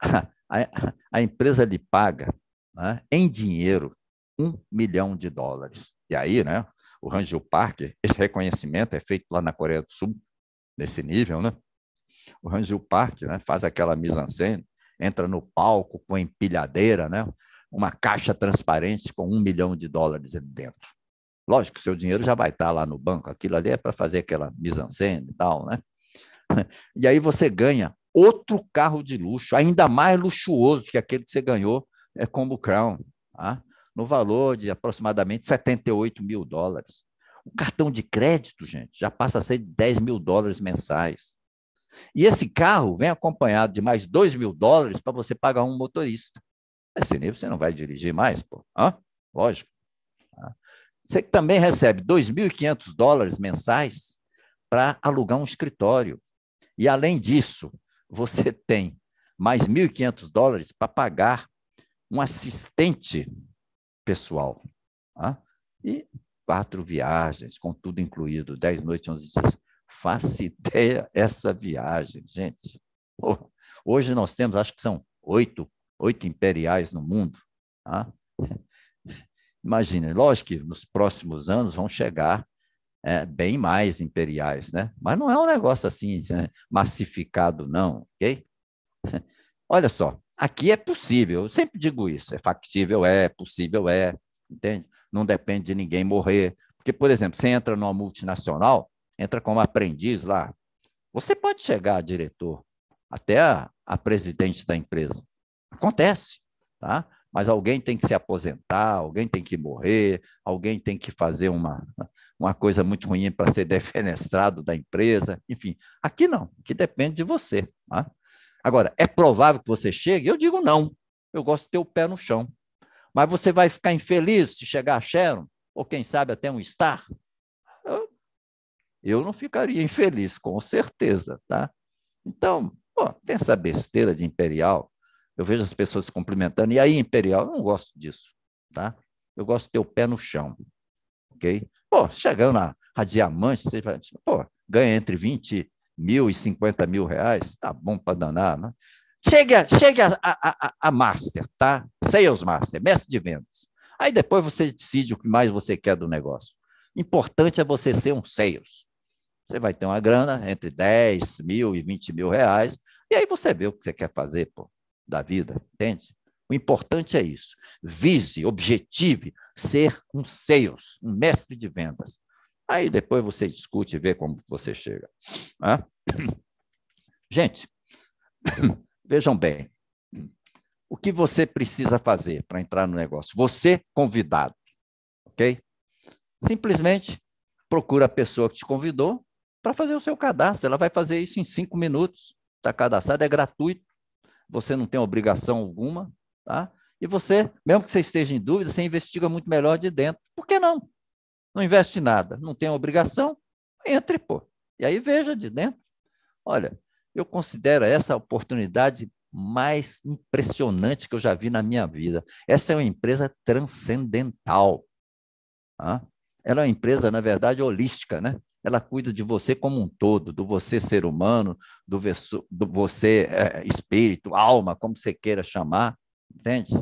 a, a empresa lhe paga né, em dinheiro um milhão de dólares. E aí, né? O Rangel Parker, esse reconhecimento é feito lá na Coreia do Sul, nesse nível, né? O Rangel Parker né, faz aquela mise-en-scène entra no palco com empilhadeira, né? uma caixa transparente com um milhão de dólares dentro. Lógico, seu dinheiro já vai estar lá no banco, aquilo ali é para fazer aquela mise en e tal, né? E aí você ganha outro carro de luxo, ainda mais luxuoso que aquele que você ganhou é como o Crown, tá? no valor de aproximadamente 78 mil dólares. O cartão de crédito, gente, já passa a ser de 10 mil dólares mensais. E esse carro vem acompanhado de mais 2 mil dólares para você pagar um motorista. Esse nível você não vai dirigir mais, pô. Hã? Lógico. Você também recebe 2.500 dólares mensais para alugar um escritório. E, além disso, você tem mais 1.500 dólares para pagar um assistente pessoal. Tá? E quatro viagens, com tudo incluído, dez noites, onze dias. Faça ideia essa viagem, gente. Hoje nós temos, acho que são oito, oito imperiais no mundo. Tá? lógico que nos próximos anos vão chegar é, bem mais imperiais, né? Mas não é um negócio assim né? massificado, não, ok? Olha só, aqui é possível, eu sempre digo isso, é factível, é, possível, é, entende? Não depende de ninguém morrer. Porque, por exemplo, você entra numa multinacional, entra como aprendiz lá. Você pode chegar a diretor, até a, a presidente da empresa. Acontece, tá? Mas alguém tem que se aposentar, alguém tem que morrer, alguém tem que fazer uma, uma coisa muito ruim para ser defenestrado da empresa, enfim. Aqui não, que depende de você. Tá? Agora, é provável que você chegue? Eu digo não, eu gosto de ter o pé no chão. Mas você vai ficar infeliz se chegar a Sharon, ou quem sabe até um Star? eu não ficaria infeliz, com certeza, tá? Então, pô, tem essa besteira de imperial. Eu vejo as pessoas se cumprimentando, e aí, imperial, eu não gosto disso, tá? Eu gosto de ter o pé no chão, ok? Pô, chegando a, a diamante, você vai, pô, ganha entre 20 mil e 50 mil reais, tá bom para danar, né? Chega, a, a, a, a master, tá? Sales master, mestre de vendas. Aí depois você decide o que mais você quer do negócio. Importante é você ser um sales. Você vai ter uma grana entre 10 mil e 20 mil reais, e aí você vê o que você quer fazer pô, da vida, entende? O importante é isso. Vise, objetive ser um sales, um mestre de vendas. Aí depois você discute e vê como você chega. Né? Gente, vejam bem. O que você precisa fazer para entrar no negócio? Você convidado, ok? Simplesmente procura a pessoa que te convidou para fazer o seu cadastro. Ela vai fazer isso em cinco minutos. Está cadastrado, é gratuito. Você não tem obrigação alguma, tá? E você, mesmo que você esteja em dúvida, você investiga muito melhor de dentro. Por que não? Não investe nada, não tem obrigação, entre, pô. E aí veja de dentro. Olha, eu considero essa oportunidade mais impressionante que eu já vi na minha vida. Essa é uma empresa transcendental. Tá? ela é uma empresa, na verdade, holística, né? Ela cuida de você como um todo, do você ser humano, do, verso, do você é, espírito, alma, como você queira chamar, entende?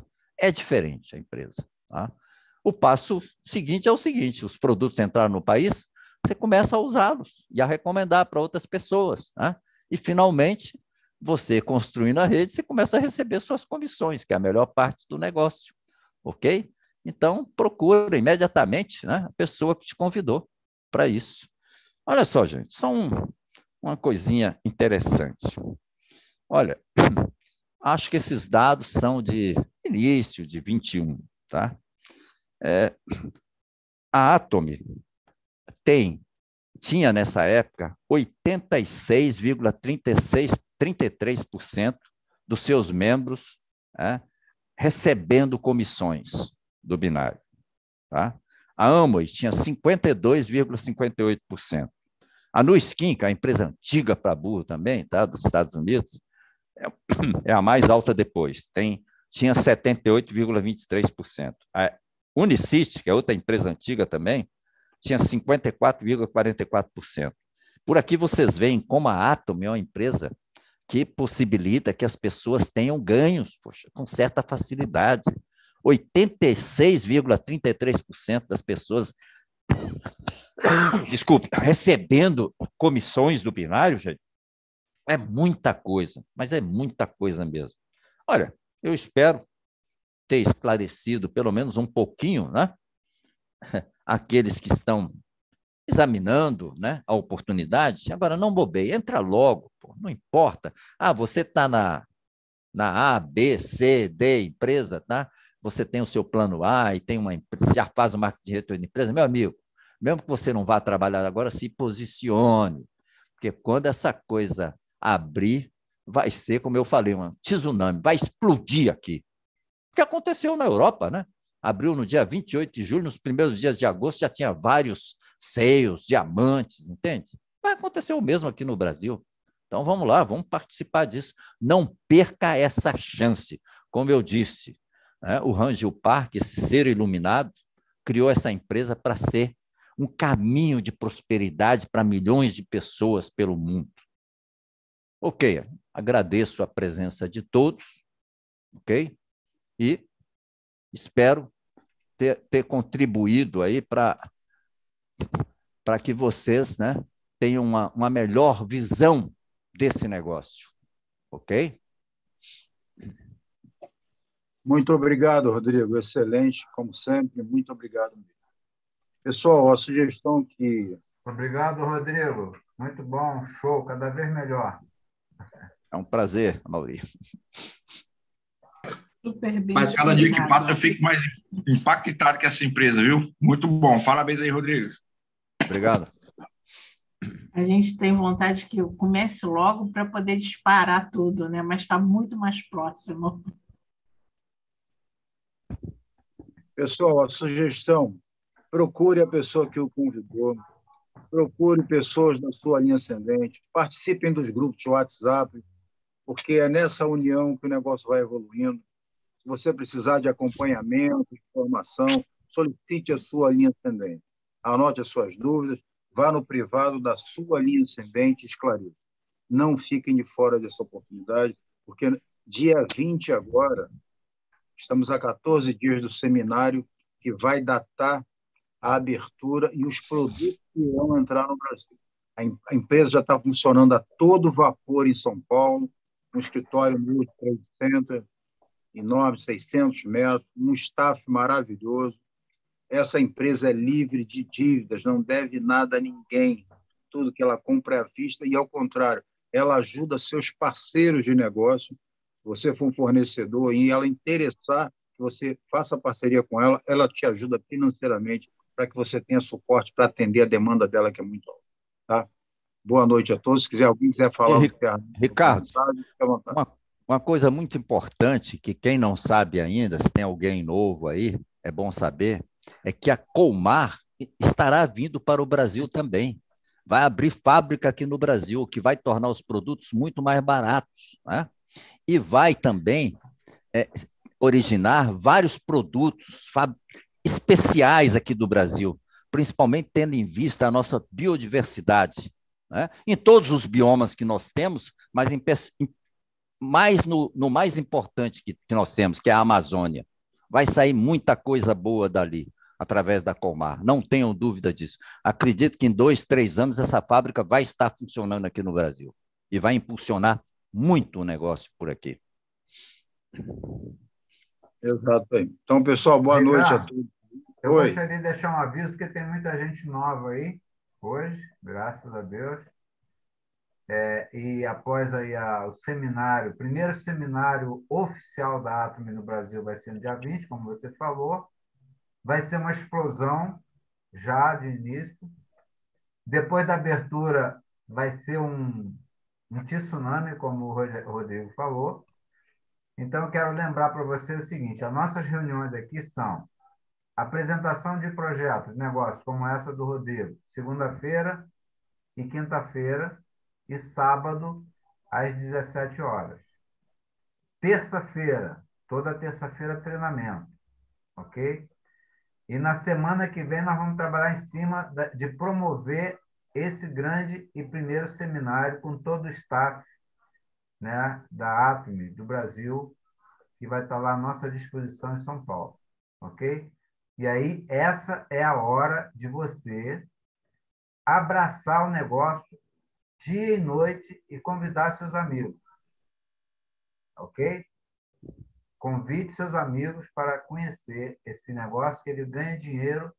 É diferente a empresa. Tá? O passo seguinte é o seguinte: os produtos entraram no país, você começa a usá-los e a recomendar para outras pessoas. Né? E, finalmente, você construindo a rede, você começa a receber suas comissões, que é a melhor parte do negócio. Ok? Então, procura imediatamente né, a pessoa que te convidou para isso. Olha só, gente, só um, uma coisinha interessante. Olha, acho que esses dados são de início de 21, tá? É, a Atome tem, tinha nessa época 86,33% dos seus membros é, recebendo comissões do binário. Tá? A Amway tinha 52,58%. A Nu Skin, que é a empresa antiga para burro também, tá? dos Estados Unidos, é, é a mais alta depois, tem, tinha 78,23%. A Unicist, que é outra empresa antiga também, tinha 54,44%. Por aqui vocês veem como a Atom é uma empresa que possibilita que as pessoas tenham ganhos, poxa, com certa facilidade. 86,33% das pessoas, desculpe, recebendo comissões do binário, gente, é muita coisa, mas é muita coisa mesmo. Olha, eu espero ter esclarecido pelo menos um pouquinho, né? Aqueles que estão examinando né, a oportunidade. Agora, não bobeia, entra logo, pô, não importa. Ah, você está na, na A, B, C, D empresa, tá? você tem o seu plano A e tem uma empresa, já faz o marketing diretor de empresa, meu amigo, mesmo que você não vá trabalhar agora, se posicione, porque quando essa coisa abrir, vai ser, como eu falei, um tsunami, vai explodir aqui. O que aconteceu na Europa, né? Abriu no dia 28 de julho, nos primeiros dias de agosto já tinha vários seios, diamantes, entende? Vai acontecer o mesmo aqui no Brasil. Então vamos lá, vamos participar disso. Não perca essa chance. Como eu disse, né? O Rangel Park, esse ser iluminado, criou essa empresa para ser um caminho de prosperidade para milhões de pessoas pelo mundo. Ok, agradeço a presença de todos, ok? E espero ter, ter contribuído aí para para que vocês, né, tenham uma, uma melhor visão desse negócio, ok? Muito obrigado, Rodrigo. Excelente, como sempre. Muito obrigado. Pessoal, a sugestão que. Obrigado, Rodrigo. Muito bom, show, cada vez melhor. É um prazer, Mauri. Super bem. Mas cada dia que passa eu fico mais impactado que essa empresa, viu? Muito bom. Parabéns aí, Rodrigo. Obrigado. A gente tem vontade que comece logo para poder disparar tudo, né? Mas está muito mais próximo. Pessoal, a sugestão: procure a pessoa que o convidou, procure pessoas da sua linha ascendente, participem dos grupos de WhatsApp, porque é nessa união que o negócio vai evoluindo. Se você precisar de acompanhamento, de informação, solicite a sua linha ascendente. Anote as suas dúvidas, vá no privado da sua linha ascendente e esclareça. Não fiquem de fora dessa oportunidade, porque dia 20 agora Estamos a 14 dias do seminário que vai datar a abertura e os produtos que vão entrar no Brasil. A, empresa já está funcionando a todo vapor em São Paulo, um escritório no Trade Center, enorme, 600 metros, um staff maravilhoso. Essa empresa é livre de dívidas, não deve nada a ninguém. Tudo que ela compra é à vista e, ao contrário, ela ajuda seus parceiros de negócio você for um fornecedor e ela interessar que você faça parceria com ela, ela te ajuda financeiramente para que você tenha suporte para atender a demanda dela, que é muito alta. Tá? Boa noite a todos. Se quiser, alguém quiser falar... Ei, Ricardo, vontade, uma, uma coisa muito importante que quem não sabe ainda, se tem alguém novo aí, é bom saber, é que a Colmar estará vindo para o Brasil também. Vai abrir fábrica aqui no Brasil, que vai tornar os produtos muito mais baratos. Né? e vai também é, originar vários produtos especiais aqui do Brasil, principalmente tendo em vista a nossa biodiversidade. Né? Em todos os biomas que nós temos, mas em, mais no, no, mais importante que, que nós temos, que é a Amazônia. Vai sair muita coisa boa dali, através da Colmar. Não tenham dúvida disso. Acredito que em dois, três anos essa fábrica vai estar funcionando aqui no Brasil e vai impulsionar muito o negócio por aqui. Exato. Então, pessoal, boa Legal. noite a todos. Eu Oi. gostaria de deixar um aviso, porque tem muita gente nova aí hoje, graças a Deus. É, e após aí a, o seminário, o primeiro seminário oficial da Atom no Brasil vai ser no dia 20, como você falou. Vai ser uma explosão já de início. Depois da abertura, vai ser um, um tsunami, como o Rodrigo falou. Então, eu quero lembrar para você o seguinte: as nossas reuniões aqui são apresentação de projetos, negócios, como essa do Rodrigo, segunda-feira e quinta-feira, e sábado, às 17 horas. Terça-feira, toda terça-feira, treinamento, ok? E na semana que vem, nós vamos trabalhar em cima de promover esse grande e primeiro seminário com todo o staff né, da APM do Brasil, que vai estar lá à nossa disposição em São Paulo, ok? E aí, essa é a hora de você abraçar o negócio dia e noite e convidar seus amigos, ok? Convide seus amigos para conhecer esse negócio que ele ganha dinheiro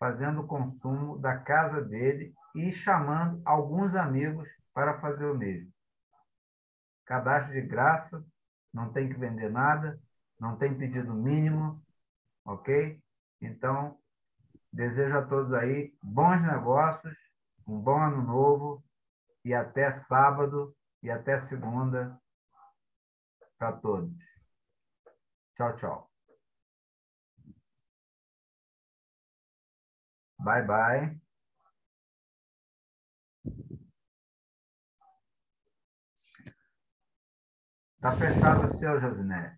fazendo o consumo da casa dele e chamando alguns amigos para fazer o mesmo. Cadastro de graça, não tem que vender nada, não tem pedido mínimo, ok? Então, desejo a todos aí bons negócios, um bom ano novo e até sábado e até segunda para todos. Tchau, tchau. Bye, bye. Está fechado o seu, Josinete.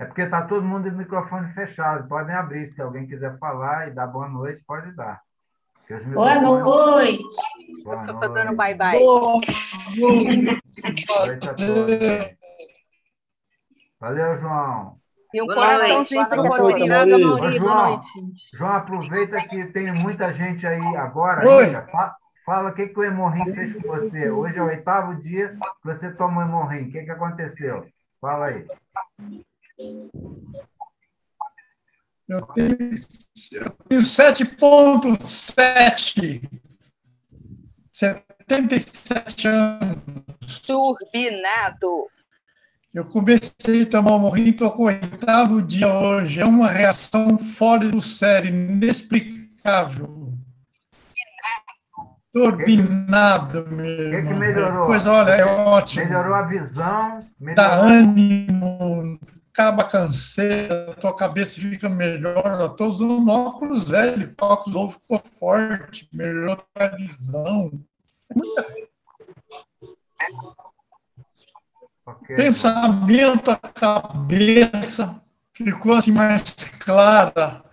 É porque está todo mundo de microfone fechado. Podem abrir. Se alguém quiser falar e dar boa noite, pode dar. Boa noite. Boa noite. Estou dando bye-bye. Boa noite a todos. Valeu, João. E um Boa coraçãozinho para o Rodrigo. noite. João, João, aproveita que tem muita gente aí agora. Né? Ainda. Fala o que, que o hemorrim fez com você. Hoje é o oitavo dia que você toma o hemorrim. O que, que aconteceu? Fala aí. Eu tenho, 7,7. 77 anos. Turbinado. Eu comecei a tomar o morrinho, estou com o oitavo dia hoje. É uma reação fora do sério, inexplicável. Turbinado, mesmo. O que melhorou? Pois olha, é ótimo. Melhorou a visão. Melhorou... Dá ânimo, acaba canseira, tua cabeça fica melhor. Eu tô usando óculos velho, óculos novo ficou forte, melhorou a visão. Okay. Pensamento, a cabeça ficou assim mais clara.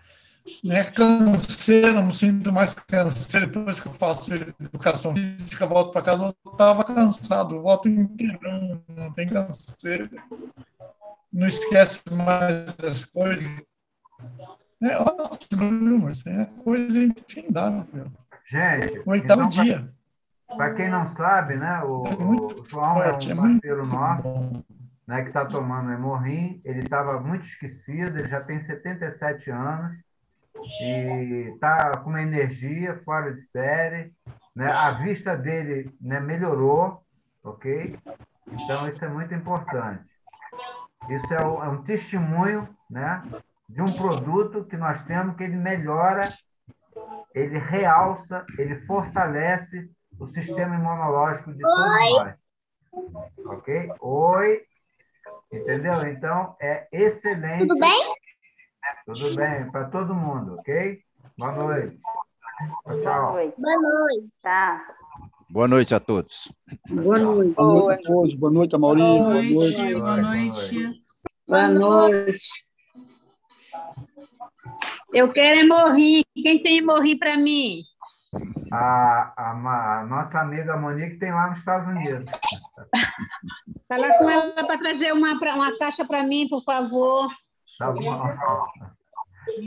Né? Canseira, não sinto mais canseira depois que eu faço educação física, volto para casa, eu estava cansado, volto inteiro não tem canseira. Não esquece mais das coisas. É, olha os é coisa infindável. Gente, o oitavo então, então dia. Para quem não sabe, né, o, é muito o João é forte, é um parceiro é nosso. Né, que está tomando hemorrim, ele estava muito esquecido, ele já tem 77 anos, e tá com uma energia fora de série, né? A vista dele, né, melhorou, ok? Então isso é muito importante. Isso é, é um testemunho, né, de um produto que nós temos que ele melhora, ele realça, ele fortalece o sistema imunológico de todos nós. Ok? Oi. Entendeu? Então, é excelente. Tudo bem? Tudo bem, para todo mundo, ok? Boa noite. Tchau, Boa noite. Boa noite. Tá. Boa noite a todos. Boa noite. Boa noite, boa noite, Boa noite. Boa noite. Boa noite. Eu quero é morrer. Quem tem morrer para mim? A, a, a, nossa amiga Monique tem lá nos Estados Unidos. Fala com ela para trazer uma, uma caixa para mim, por favor. Tá bom.